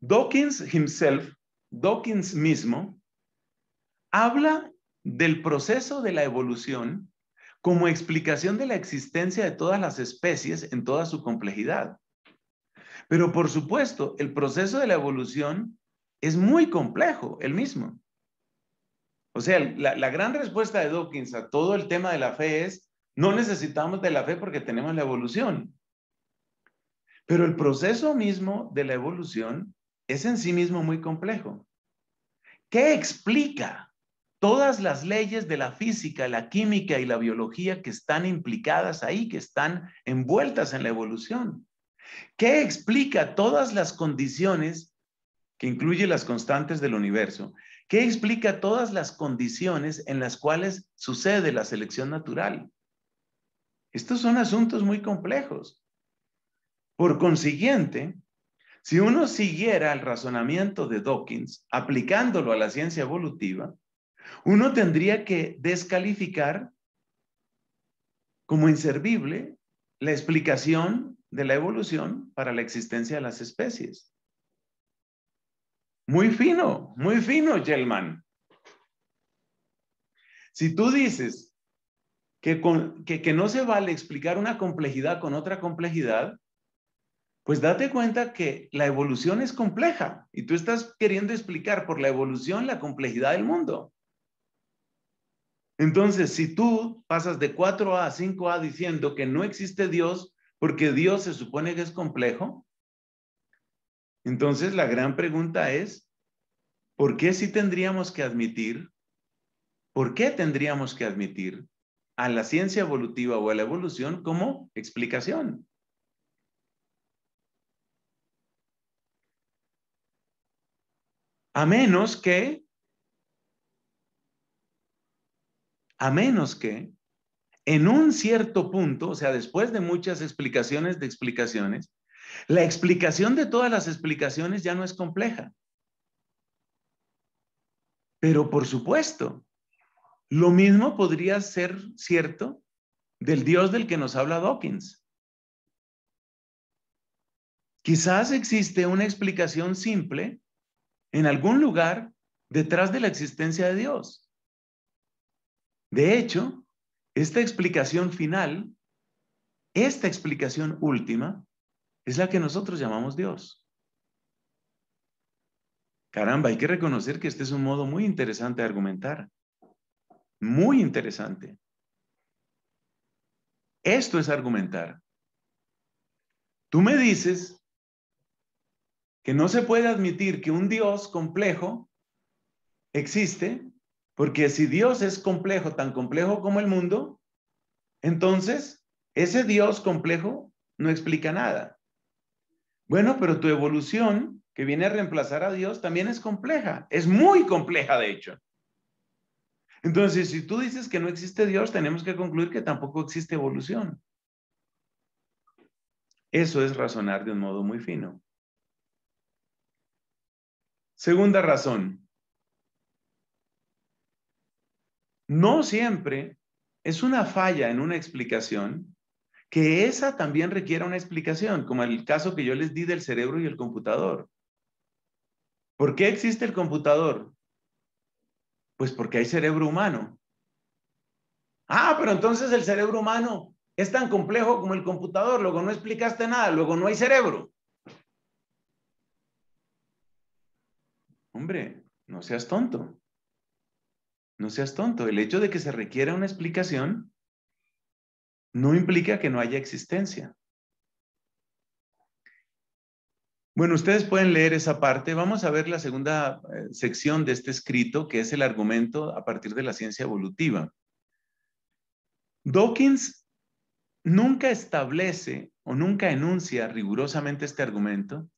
Dawkins himself, Dawkins mismo, habla del proceso de la evolución como explicación de la existencia de todas las especies en toda su complejidad. Pero por supuesto, el proceso de la evolución es muy complejo, el mismo. O sea, la, la, gran respuesta de Dawkins a todo el tema de la fe es, no necesitamos de la fe porque tenemos la evolución. Pero el proceso mismo de la evolución es en sí mismo muy complejo. ¿Qué explica todas las leyes de la física, la química y la biología que están implicadas ahí, que están envueltas en la evolución. ¿Qué explica todas las condiciones, que incluye las constantes del universo? ¿Qué explica todas las condiciones en las cuales sucede la selección natural? Estos son asuntos muy complejos. Por consiguiente, si uno siguiera el razonamiento de Dawkins aplicándolo a la ciencia evolutiva, uno tendría que descalificar como inservible la explicación de la evolución para la existencia de las especies. Muy fino, muy fino, Gelman. Si tú dices que, que, no se vale explicar una complejidad con otra complejidad, pues date cuenta que la evolución es compleja y tú estás queriendo explicar por la evolución la complejidad del mundo. Entonces, si tú pasas de 4A a 5A diciendo que no existe Dios porque Dios se supone que es complejo, entonces la gran pregunta es, ¿por qué si tendríamos que admitir? ¿Por qué tendríamos que admitir a la ciencia evolutiva o a la evolución como explicación? A menos que A menos que en un cierto punto, o sea, después de muchas explicaciones de explicaciones, la explicación de todas las explicaciones ya no es compleja. Pero por supuesto, lo mismo podría ser cierto del Dios del que nos habla Dawkins. Quizás existe una explicación simple en algún lugar detrás de la existencia de Dios. De hecho, esta explicación final, esta explicación última, es la que nosotros llamamos Dios. Caramba, hay que reconocer que este es un modo muy interesante de argumentar. Muy interesante. Esto es argumentar. Tú me dices que no se puede admitir que un Dios complejo existe porque si Dios es complejo, tan complejo como el mundo, entonces ese Dios complejo no explica nada. Bueno, pero tu evolución que viene a reemplazar a Dios también es compleja, es muy compleja de hecho. Entonces, si tú dices que no existe Dios, tenemos que concluir que tampoco existe evolución. Eso es razonar de un modo muy fino. Segunda razón, no siempre es una falla en una explicación que esa también requiera una explicación, como el caso que yo les di del cerebro y el computador. ¿Por qué existe el computador? Pues porque hay cerebro humano. Ah, pero entonces el cerebro humano es tan complejo como el computador, luego no explicaste nada, luego no hay cerebro. Hombre, no seas tonto. No seas tonto. El hecho de que se requiera una explicación no implica que no haya existencia. Bueno, ustedes pueden leer esa parte. Vamos a ver la segunda eh, sección de este escrito, que es el argumento a partir de la ciencia evolutiva. Dawkins nunca establece o nunca enuncia rigurosamente este argumento,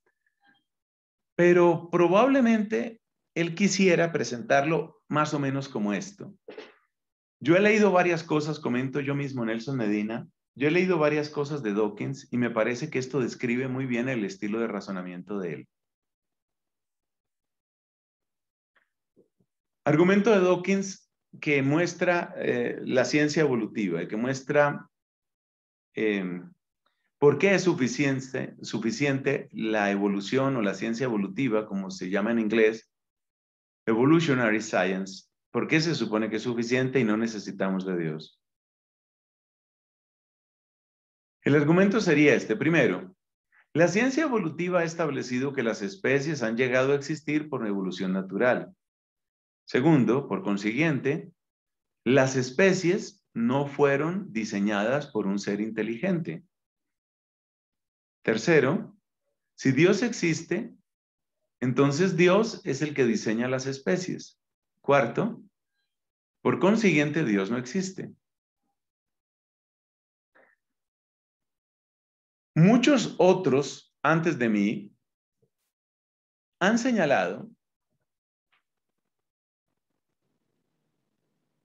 pero probablemente él quisiera presentarlo más o menos como esto. Yo he leído varias cosas, comento yo mismo Nelson Medina, yo he leído varias cosas de Dawkins y me parece que esto describe muy bien el estilo de razonamiento de él. Argumento de Dawkins que muestra eh, la ciencia evolutiva y que muestra em, por qué es suficiente, suficiente la evolución o la ciencia evolutiva, como se llama en inglés, evolutionary science, ¿por qué se supone que es suficiente y no necesitamos de Dios? El argumento sería este. Primero, la ciencia evolutiva ha establecido que las especies han llegado a existir por evolución natural. Segundo, por consiguiente, las especies no fueron diseñadas por un ser inteligente. Tercero, si Dios existe, entonces Dios es el que diseña las especies. Cuarto, por consiguiente Dios no existe. Muchos otros antes de mí han señalado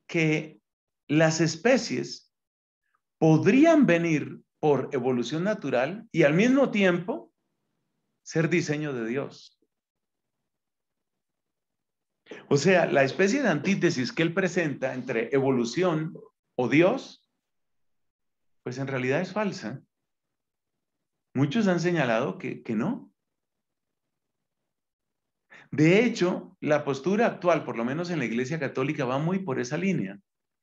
que las especies podrían venir por evolución natural y al mismo tiempo ser diseño de Dios. O sea, la especie de antítesis que él presenta entre evolución o Dios, pues en realidad es falsa. Muchos han señalado que, que no. De hecho, la postura actual, por lo menos en la Iglesia Católica, va muy por esa línea.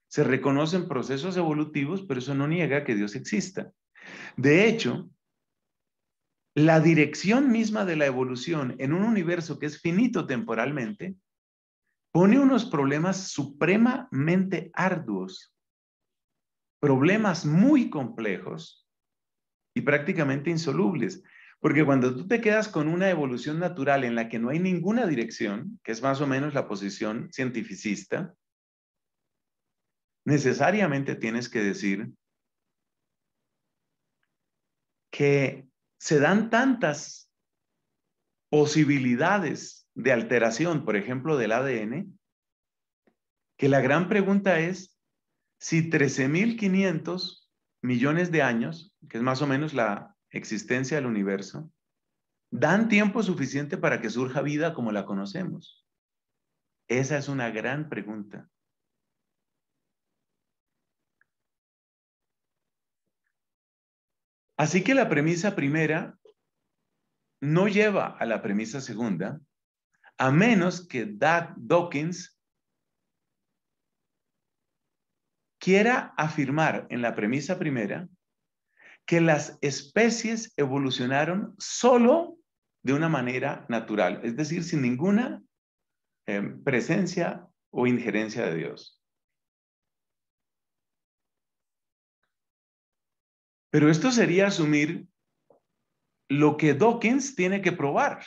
Se reconocen procesos evolutivos, pero eso no niega que Dios exista. De hecho, la dirección misma de la evolución en un universo que es finito temporalmente pone unos problemas supremamente arduos, problemas muy complejos y prácticamente insolubles. Porque cuando tú te quedas con una evolución natural en la que no hay ninguna dirección, que es más o menos la posición cientificista, necesariamente tienes que decir que se dan tantas posibilidades de alteración, por ejemplo, del ADN, que la gran pregunta es si 13.500 millones de años, que es más o menos la existencia del universo, dan tiempo suficiente para que surja vida como la conocemos. Esa es una gran pregunta. Así que la premisa primera no lleva a la premisa segunda, a menos que Doug Dawkins quiera afirmar en la premisa primera que las especies evolucionaron solo de una manera natural, es decir, sin ninguna eh, presencia o injerencia de Dios. Pero esto sería asumir lo que Dawkins tiene que probar.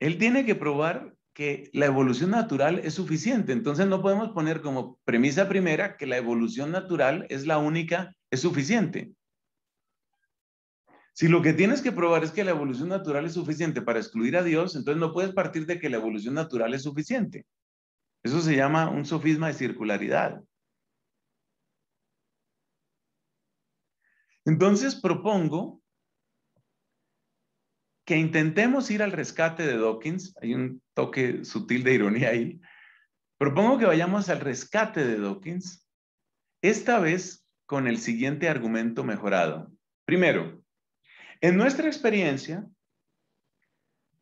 él tiene que probar que la evolución natural es suficiente. Entonces no podemos poner como premisa primera que la evolución natural es la única, es suficiente. Si lo que tienes que probar es que la evolución natural es suficiente para excluir a Dios, entonces no puedes partir de que la evolución natural es suficiente. Eso se llama un sofisma de circularidad. Entonces propongo que intentemos ir al rescate de Dawkins, hay un toque sutil de ironía ahí, propongo que vayamos al rescate de Dawkins, esta vez con el siguiente argumento mejorado. Primero, en nuestra experiencia,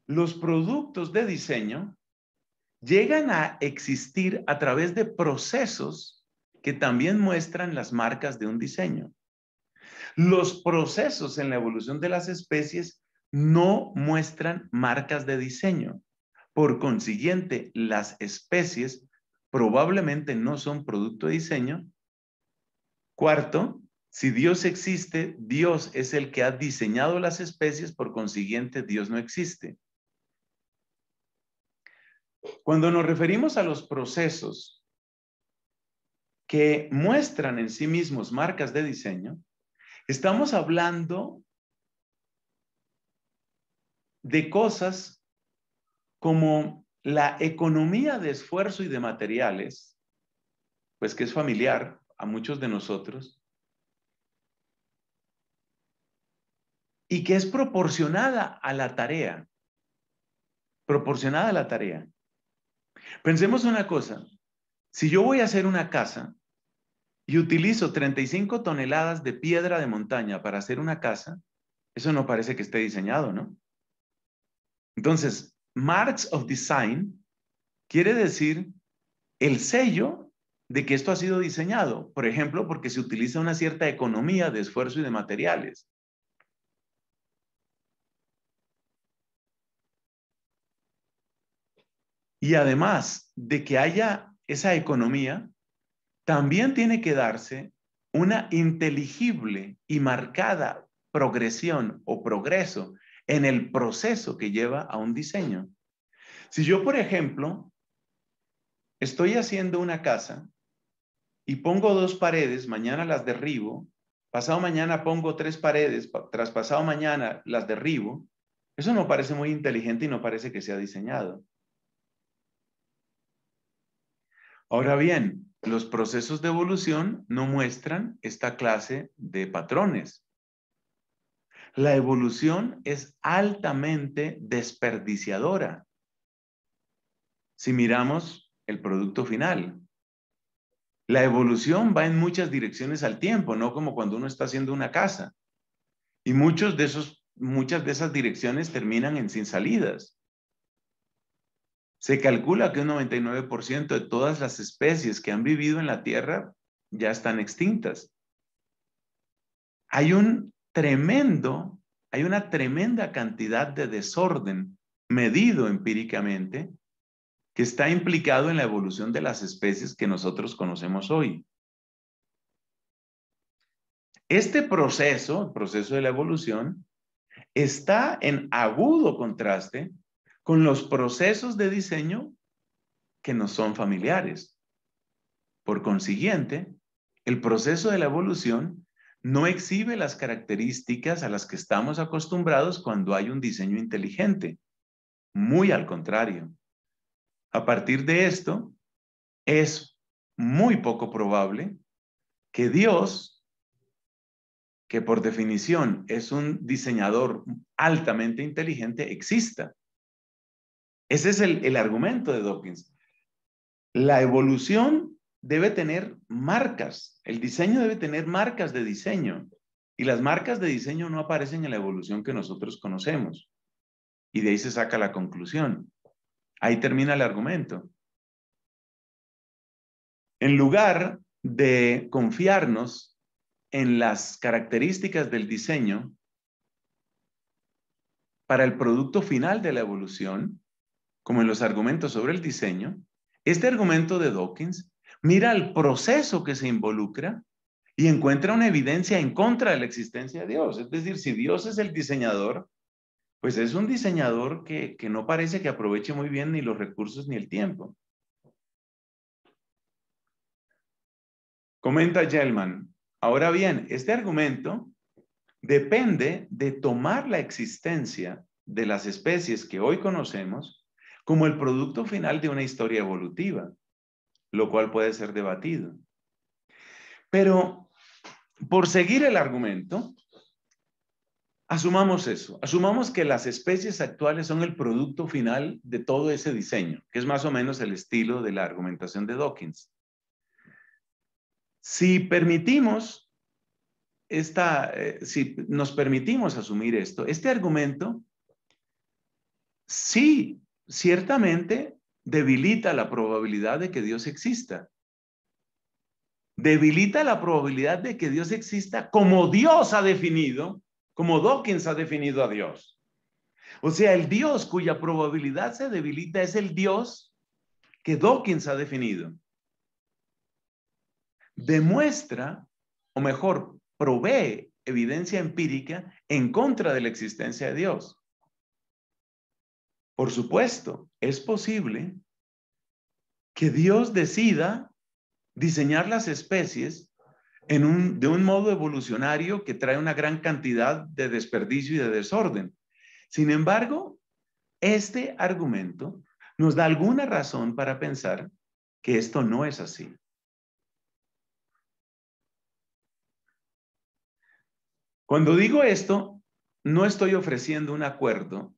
los productos de diseño llegan a existir a través de procesos que también muestran las marcas de un diseño. Los procesos en la evolución de las especies no muestran marcas de diseño. Por consiguiente, las especies probablemente no son producto de diseño. Cuarto, si Dios existe, Dios es el que ha diseñado las especies, por consiguiente, Dios no existe. Cuando nos referimos a los procesos que muestran en sí mismos marcas de diseño, estamos hablando de cosas como la economía de esfuerzo y de materiales, pues que es familiar a muchos de nosotros, y que es proporcionada a la tarea, proporcionada a la tarea. Pensemos una cosa, si yo voy a hacer una casa y utilizo 35 toneladas de piedra de montaña para hacer una casa, eso no parece que esté diseñado, ¿no? Entonces, marks of design quiere decir el sello de que esto ha sido diseñado, por ejemplo, porque se utiliza una cierta economía de esfuerzo y de materiales. Y además de que haya esa economía, también tiene que darse una inteligible y marcada progresión o progreso en el proceso que lleva a un diseño. Si yo, por ejemplo, estoy haciendo una casa y pongo dos paredes, mañana las derribo, pasado mañana pongo tres paredes, tras pasado mañana las derribo, eso no parece muy inteligente y no parece que sea diseñado. Ahora bien, los procesos de evolución no muestran esta clase de patrones. La evolución es altamente desperdiciadora. Si miramos el producto final, la evolución va en muchas direcciones al tiempo, no como cuando uno está haciendo una casa. Y muchos de esos, muchas de esas direcciones terminan en sin salidas. Se calcula que un 99% de todas las especies que han vivido en la Tierra ya están extintas. Hay un tremendo, hay una tremenda cantidad de desorden medido empíricamente que está implicado en la evolución de las especies que nosotros conocemos hoy. Este proceso, el proceso de la evolución, está en agudo contraste con los procesos de diseño que nos son familiares. Por consiguiente, el proceso de la evolución no exhibe las características a las que estamos acostumbrados cuando hay un diseño inteligente. Muy al contrario. A partir de esto, es muy poco probable que Dios, que por definición es un diseñador altamente inteligente, exista. Ese es el, argumento de Dawkins. La evolución debe tener marcas, el diseño debe tener marcas de diseño y las marcas de diseño no aparecen en la evolución que nosotros conocemos. Y de ahí se saca la conclusión. Ahí termina el argumento. En lugar de confiarnos en las características del diseño para el producto final de la evolución, como en los argumentos sobre el diseño, este argumento de Dawkins mira el proceso que se involucra y encuentra una evidencia en contra de la existencia de Dios. Es decir, si Dios es el diseñador, pues es un diseñador que, no parece que aproveche muy bien ni los recursos ni el tiempo. Comenta Gelman, ahora bien, este argumento depende de tomar la existencia de las especies que hoy conocemos como el producto final de una historia evolutiva lo cual puede ser debatido. Pero por seguir el argumento, asumamos eso, asumamos que las especies actuales son el producto final de todo ese diseño, que es más o menos el estilo de la argumentación de Dawkins. Si permitimos esta, eh, si nos permitimos asumir esto, este argumento sí ciertamente debilita la probabilidad de que Dios exista. Debilita la probabilidad de que Dios exista como Dios ha definido, como Dawkins ha definido a Dios. O sea, el Dios cuya probabilidad se debilita es el Dios que Dawkins ha definido. Demuestra, o mejor, provee evidencia empírica en contra de la existencia de Dios. Por supuesto, es posible que Dios decida diseñar las especies de un modo evolucionario que trae una gran cantidad de desperdicio y de desorden. Sin embargo, este argumento nos da alguna razón para pensar que esto no es así. Cuando digo esto, no estoy ofreciendo un acuerdo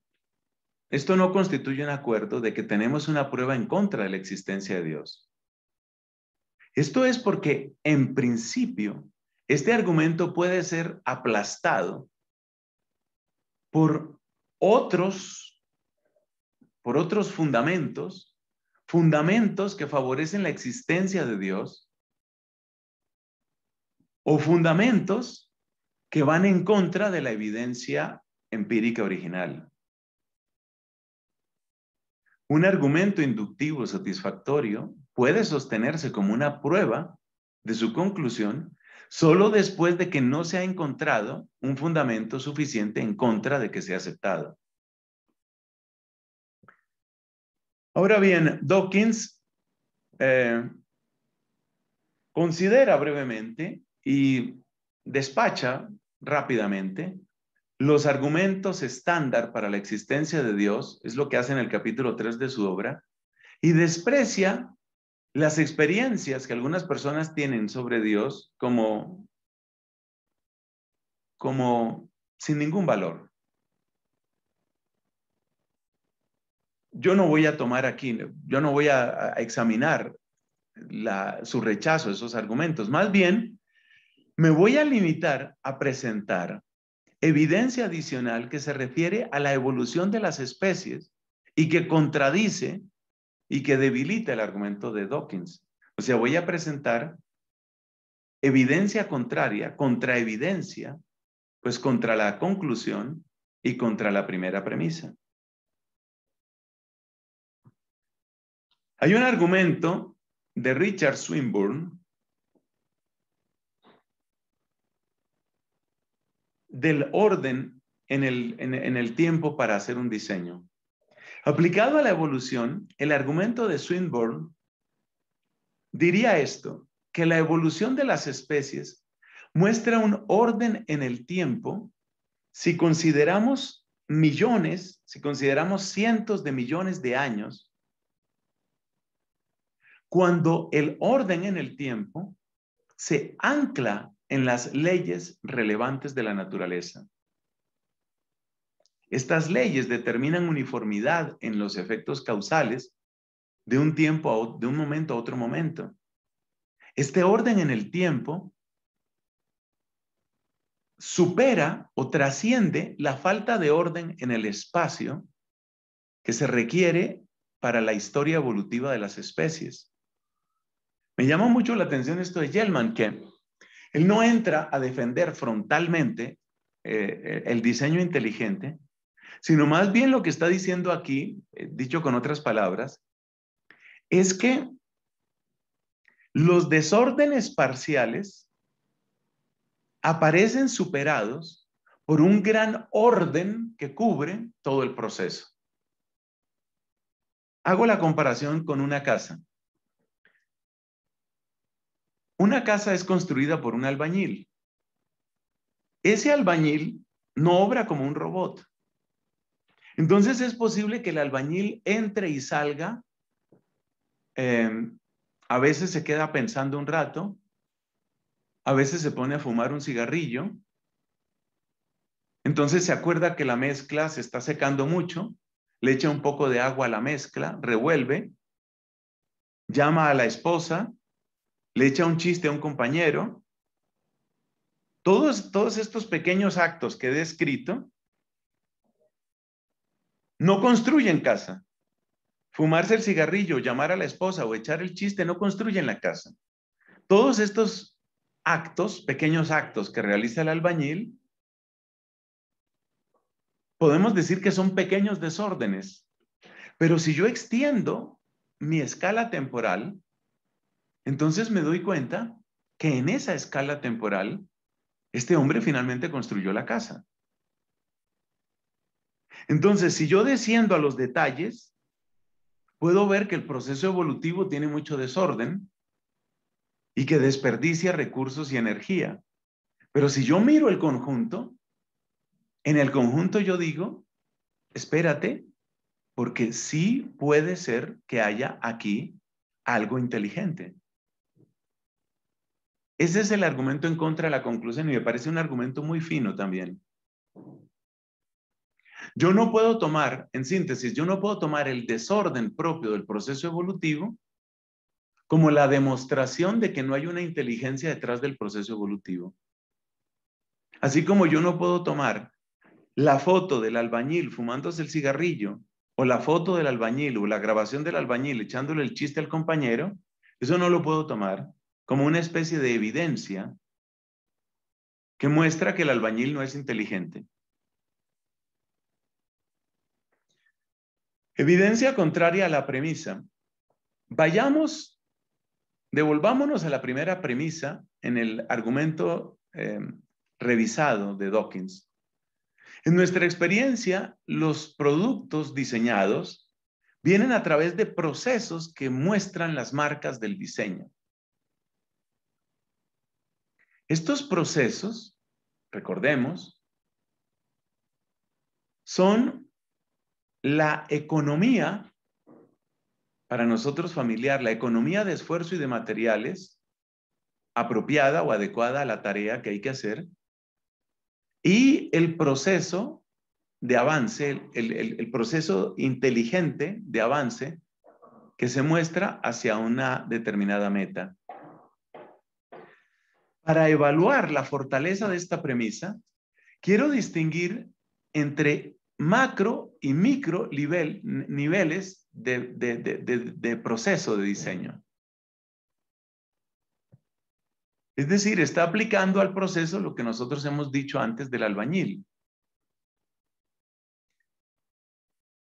esto no constituye un acuerdo de que tenemos una prueba en contra de la existencia de Dios. Esto es porque, en principio, este argumento puede ser aplastado por otros, por otros fundamentos, fundamentos que favorecen la existencia de Dios o fundamentos que van en contra de la evidencia empírica original. Un argumento inductivo satisfactorio puede sostenerse como una prueba de su conclusión solo después de que no se ha encontrado un fundamento suficiente en contra de que sea aceptado. Ahora bien, Dawkins eh, considera brevemente y despacha rápidamente los argumentos estándar para la existencia de Dios es lo que hace en el capítulo 3 de su obra y desprecia las experiencias que algunas personas tienen sobre Dios como como sin ningún valor. Yo no voy a tomar aquí, yo no voy a, examinar su rechazo, esos argumentos. Más bien, me voy a limitar a presentar evidencia adicional que se refiere a la evolución de las especies y que contradice y que debilita el argumento de Dawkins. O sea, voy a presentar evidencia contraria, contraevidencia, pues contra la conclusión y contra la primera premisa. Hay un argumento de Richard Swinburne del orden en el, tiempo para hacer un diseño. Aplicado a la evolución, el argumento de Swinburne diría esto, que la evolución de las especies muestra un orden en el tiempo si consideramos millones, si consideramos cientos de millones de años, cuando el orden en el tiempo se ancla en las leyes relevantes de la naturaleza. Estas leyes determinan uniformidad en los efectos causales de un tiempo de un momento a otro momento. Este orden en el tiempo supera o trasciende la falta de orden en el espacio que se requiere para la historia evolutiva de las especies. Me llamó mucho la atención esto de Yellman que él no entra a defender frontalmente eh, eh, el diseño inteligente, sino más bien lo que está diciendo aquí, eh, dicho con otras palabras, es que los desórdenes parciales aparecen superados por un gran orden que cubre todo el proceso. Hago la comparación con una casa. Una casa es construida por un albañil. Ese albañil no obra como un robot. Entonces es posible que el albañil entre y salga. Em, a veces se queda pensando un rato. A veces se pone a fumar un cigarrillo. Entonces se acuerda que la mezcla se está secando mucho. Le echa un poco de agua a la mezcla, revuelve, llama a la esposa le echa un chiste a un compañero. Todos, todos estos pequeños actos que he descrito no construyen casa. Fumarse el cigarrillo, llamar a la esposa o echar el chiste no construyen la casa. Todos estos actos, pequeños actos que realiza el albañil, podemos decir que son pequeños desórdenes. Pero si yo extiendo mi escala temporal, entonces me doy cuenta que en esa escala temporal, este hombre finalmente construyó la casa. Entonces, si yo desciendo a los detalles, puedo ver que el proceso evolutivo tiene mucho desorden y que desperdicia recursos y energía. Pero si yo miro el conjunto, en el conjunto yo digo, espérate, porque sí puede ser que haya aquí algo inteligente. Ese es el argumento en contra de la conclusión y me parece un argumento muy fino también. Yo no puedo tomar, en síntesis, yo no puedo tomar el desorden propio del proceso evolutivo como la demostración de que no hay una inteligencia detrás del proceso evolutivo. Así como yo no puedo tomar la foto del albañil fumándose el cigarrillo o la foto del albañil o la grabación del albañil echándole el chiste al compañero, eso no lo puedo tomar como una especie de evidencia que muestra que el albañil no es inteligente. Evidencia contraria a la premisa. Vayamos, devolvámonos a la primera premisa en el argumento em, revisado de Dawkins. En nuestra experiencia, los productos diseñados vienen a través de procesos que muestran las marcas del diseño. Estos procesos, recordemos, son la economía, para nosotros familiar, la economía de esfuerzo y de materiales apropiada o adecuada a la tarea que hay que hacer y el proceso de avance, el, proceso inteligente de avance que se muestra hacia una determinada meta. Para evaluar la fortaleza de esta premisa, quiero distinguir entre macro y micro nivel, niveles de, proceso de diseño. Es decir, está aplicando al proceso lo que nosotros hemos dicho antes del albañil.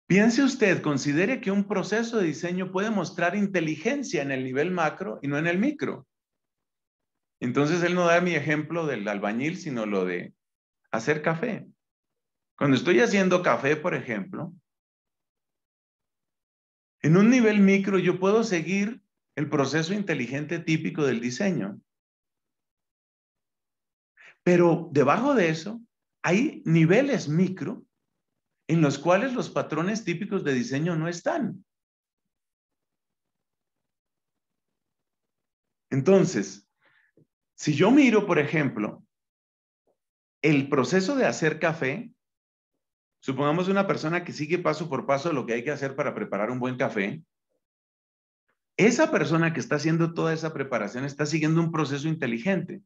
Piense usted, considere que un proceso de diseño puede mostrar inteligencia en el nivel macro y no en el micro. Entonces él no da mi ejemplo del albañil, sino lo de hacer café. Cuando estoy haciendo café, por ejemplo, en un nivel micro yo puedo seguir el proceso inteligente típico del diseño. Pero debajo de eso hay niveles micro en los cuales los patrones típicos de diseño no están. Entonces, si yo miro, por ejemplo, el proceso de hacer café, supongamos una persona que sigue paso por paso lo que hay que hacer para preparar un buen café, esa persona que está haciendo toda esa preparación está siguiendo un proceso inteligente.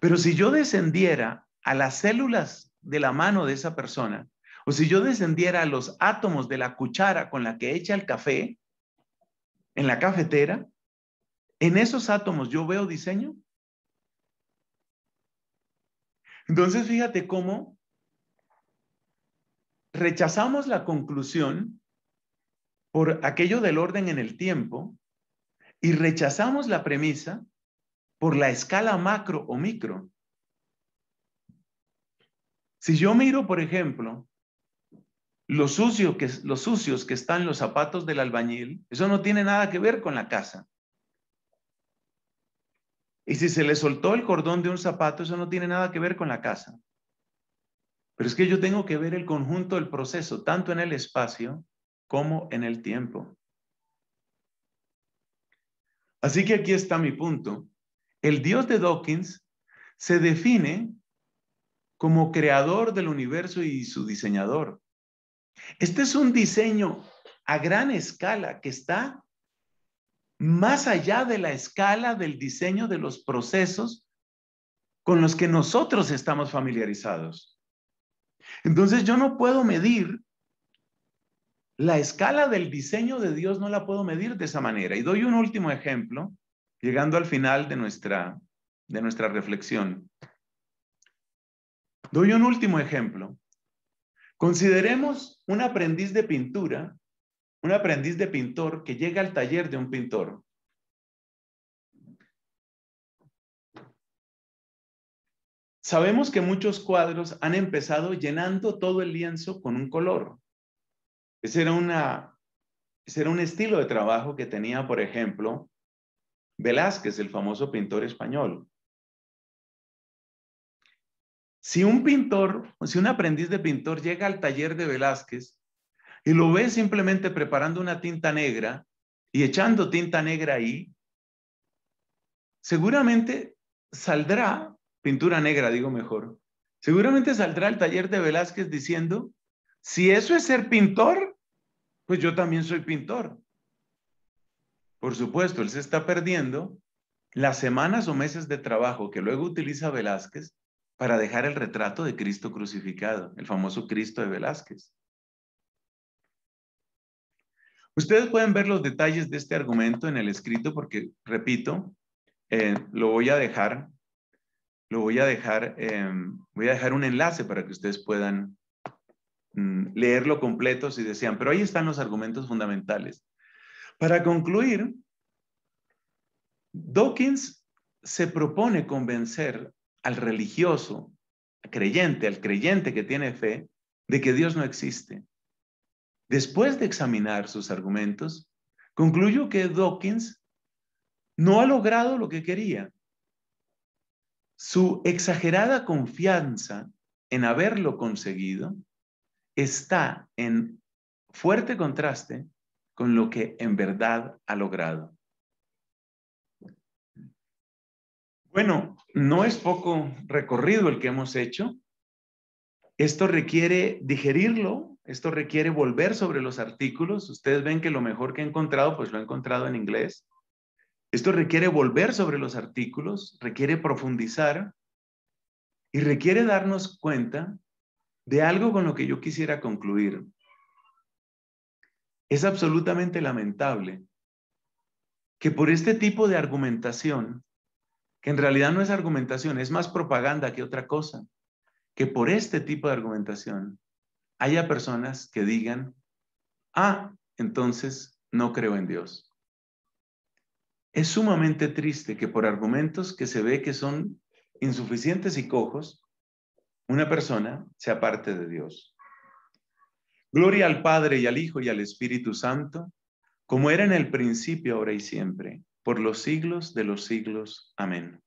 Pero si yo descendiera a las células de la mano de esa persona, o si yo descendiera a los átomos de la cuchara con la que echa el café en la cafetera, en esos átomos yo veo diseño. Entonces, fíjate cómo rechazamos la conclusión por aquello del orden en el tiempo y rechazamos la premisa por la escala macro o micro. Si yo miro, por ejemplo, los sucios que, los sucios que están los zapatos del albañil, eso no tiene nada que ver con la casa. Y si se le soltó el cordón de un zapato, eso no tiene nada que ver con la casa. Pero es que yo tengo que ver el conjunto del proceso, tanto en el espacio como en el tiempo. Así que aquí está mi punto. El Dios de Dawkins se define como creador del universo y su diseñador. Este es un diseño a gran escala que está más allá de la escala del diseño de los procesos con los que nosotros estamos familiarizados. Entonces yo no puedo medir, la escala del diseño de Dios no la puedo medir de esa manera. Y doy un último ejemplo, llegando al final de nuestra, de nuestra reflexión. Doy un último ejemplo. Consideremos un aprendiz de pintura un aprendiz de pintor que llega al taller de un pintor. Sabemos que muchos cuadros han empezado llenando todo el lienzo con un color. Ese era, era un estilo de trabajo que tenía, por ejemplo, Velázquez, el famoso pintor español. Si un pintor, si un aprendiz de pintor llega al taller de Velázquez y lo ve simplemente preparando una tinta negra y echando tinta negra ahí, seguramente saldrá, pintura negra digo mejor, seguramente saldrá el taller de Velázquez diciendo, si eso es ser pintor, pues yo también soy pintor. Por supuesto, él se está perdiendo las semanas o meses de trabajo que luego utiliza Velázquez para dejar el retrato de Cristo crucificado, el famoso Cristo de Velázquez. Ustedes pueden ver los detalles de este argumento en el escrito porque, repito, eh, lo voy a dejar, lo voy a dejar, eh, voy a dejar un enlace para que ustedes puedan mm, leerlo completo si desean. Pero ahí están los argumentos fundamentales. Para concluir, Dawkins se propone convencer al religioso, creyente, al creyente que tiene fe, de que Dios no existe Después de examinar sus argumentos, concluyo que Dawkins no ha logrado lo que quería. Su exagerada confianza en haberlo conseguido está en fuerte contraste con lo que en verdad ha logrado. Bueno, no es poco recorrido el que hemos hecho. Esto requiere digerirlo, esto requiere volver sobre los artículos. Ustedes ven que lo mejor que he encontrado, pues lo he encontrado en inglés. Esto requiere volver sobre los artículos, requiere profundizar y requiere darnos cuenta de algo con lo que yo quisiera concluir. Es absolutamente lamentable que por este tipo de argumentación, que en realidad no es argumentación, es más propaganda que otra cosa, que por este tipo de argumentación haya personas que digan, ah, entonces no creo en Dios. Es sumamente triste que por argumentos que se ve que son insuficientes y cojos, una persona sea parte de Dios. Gloria al Padre y al Hijo y al Espíritu Santo, como era en el principio, ahora y siempre, por los siglos de los siglos. Amén.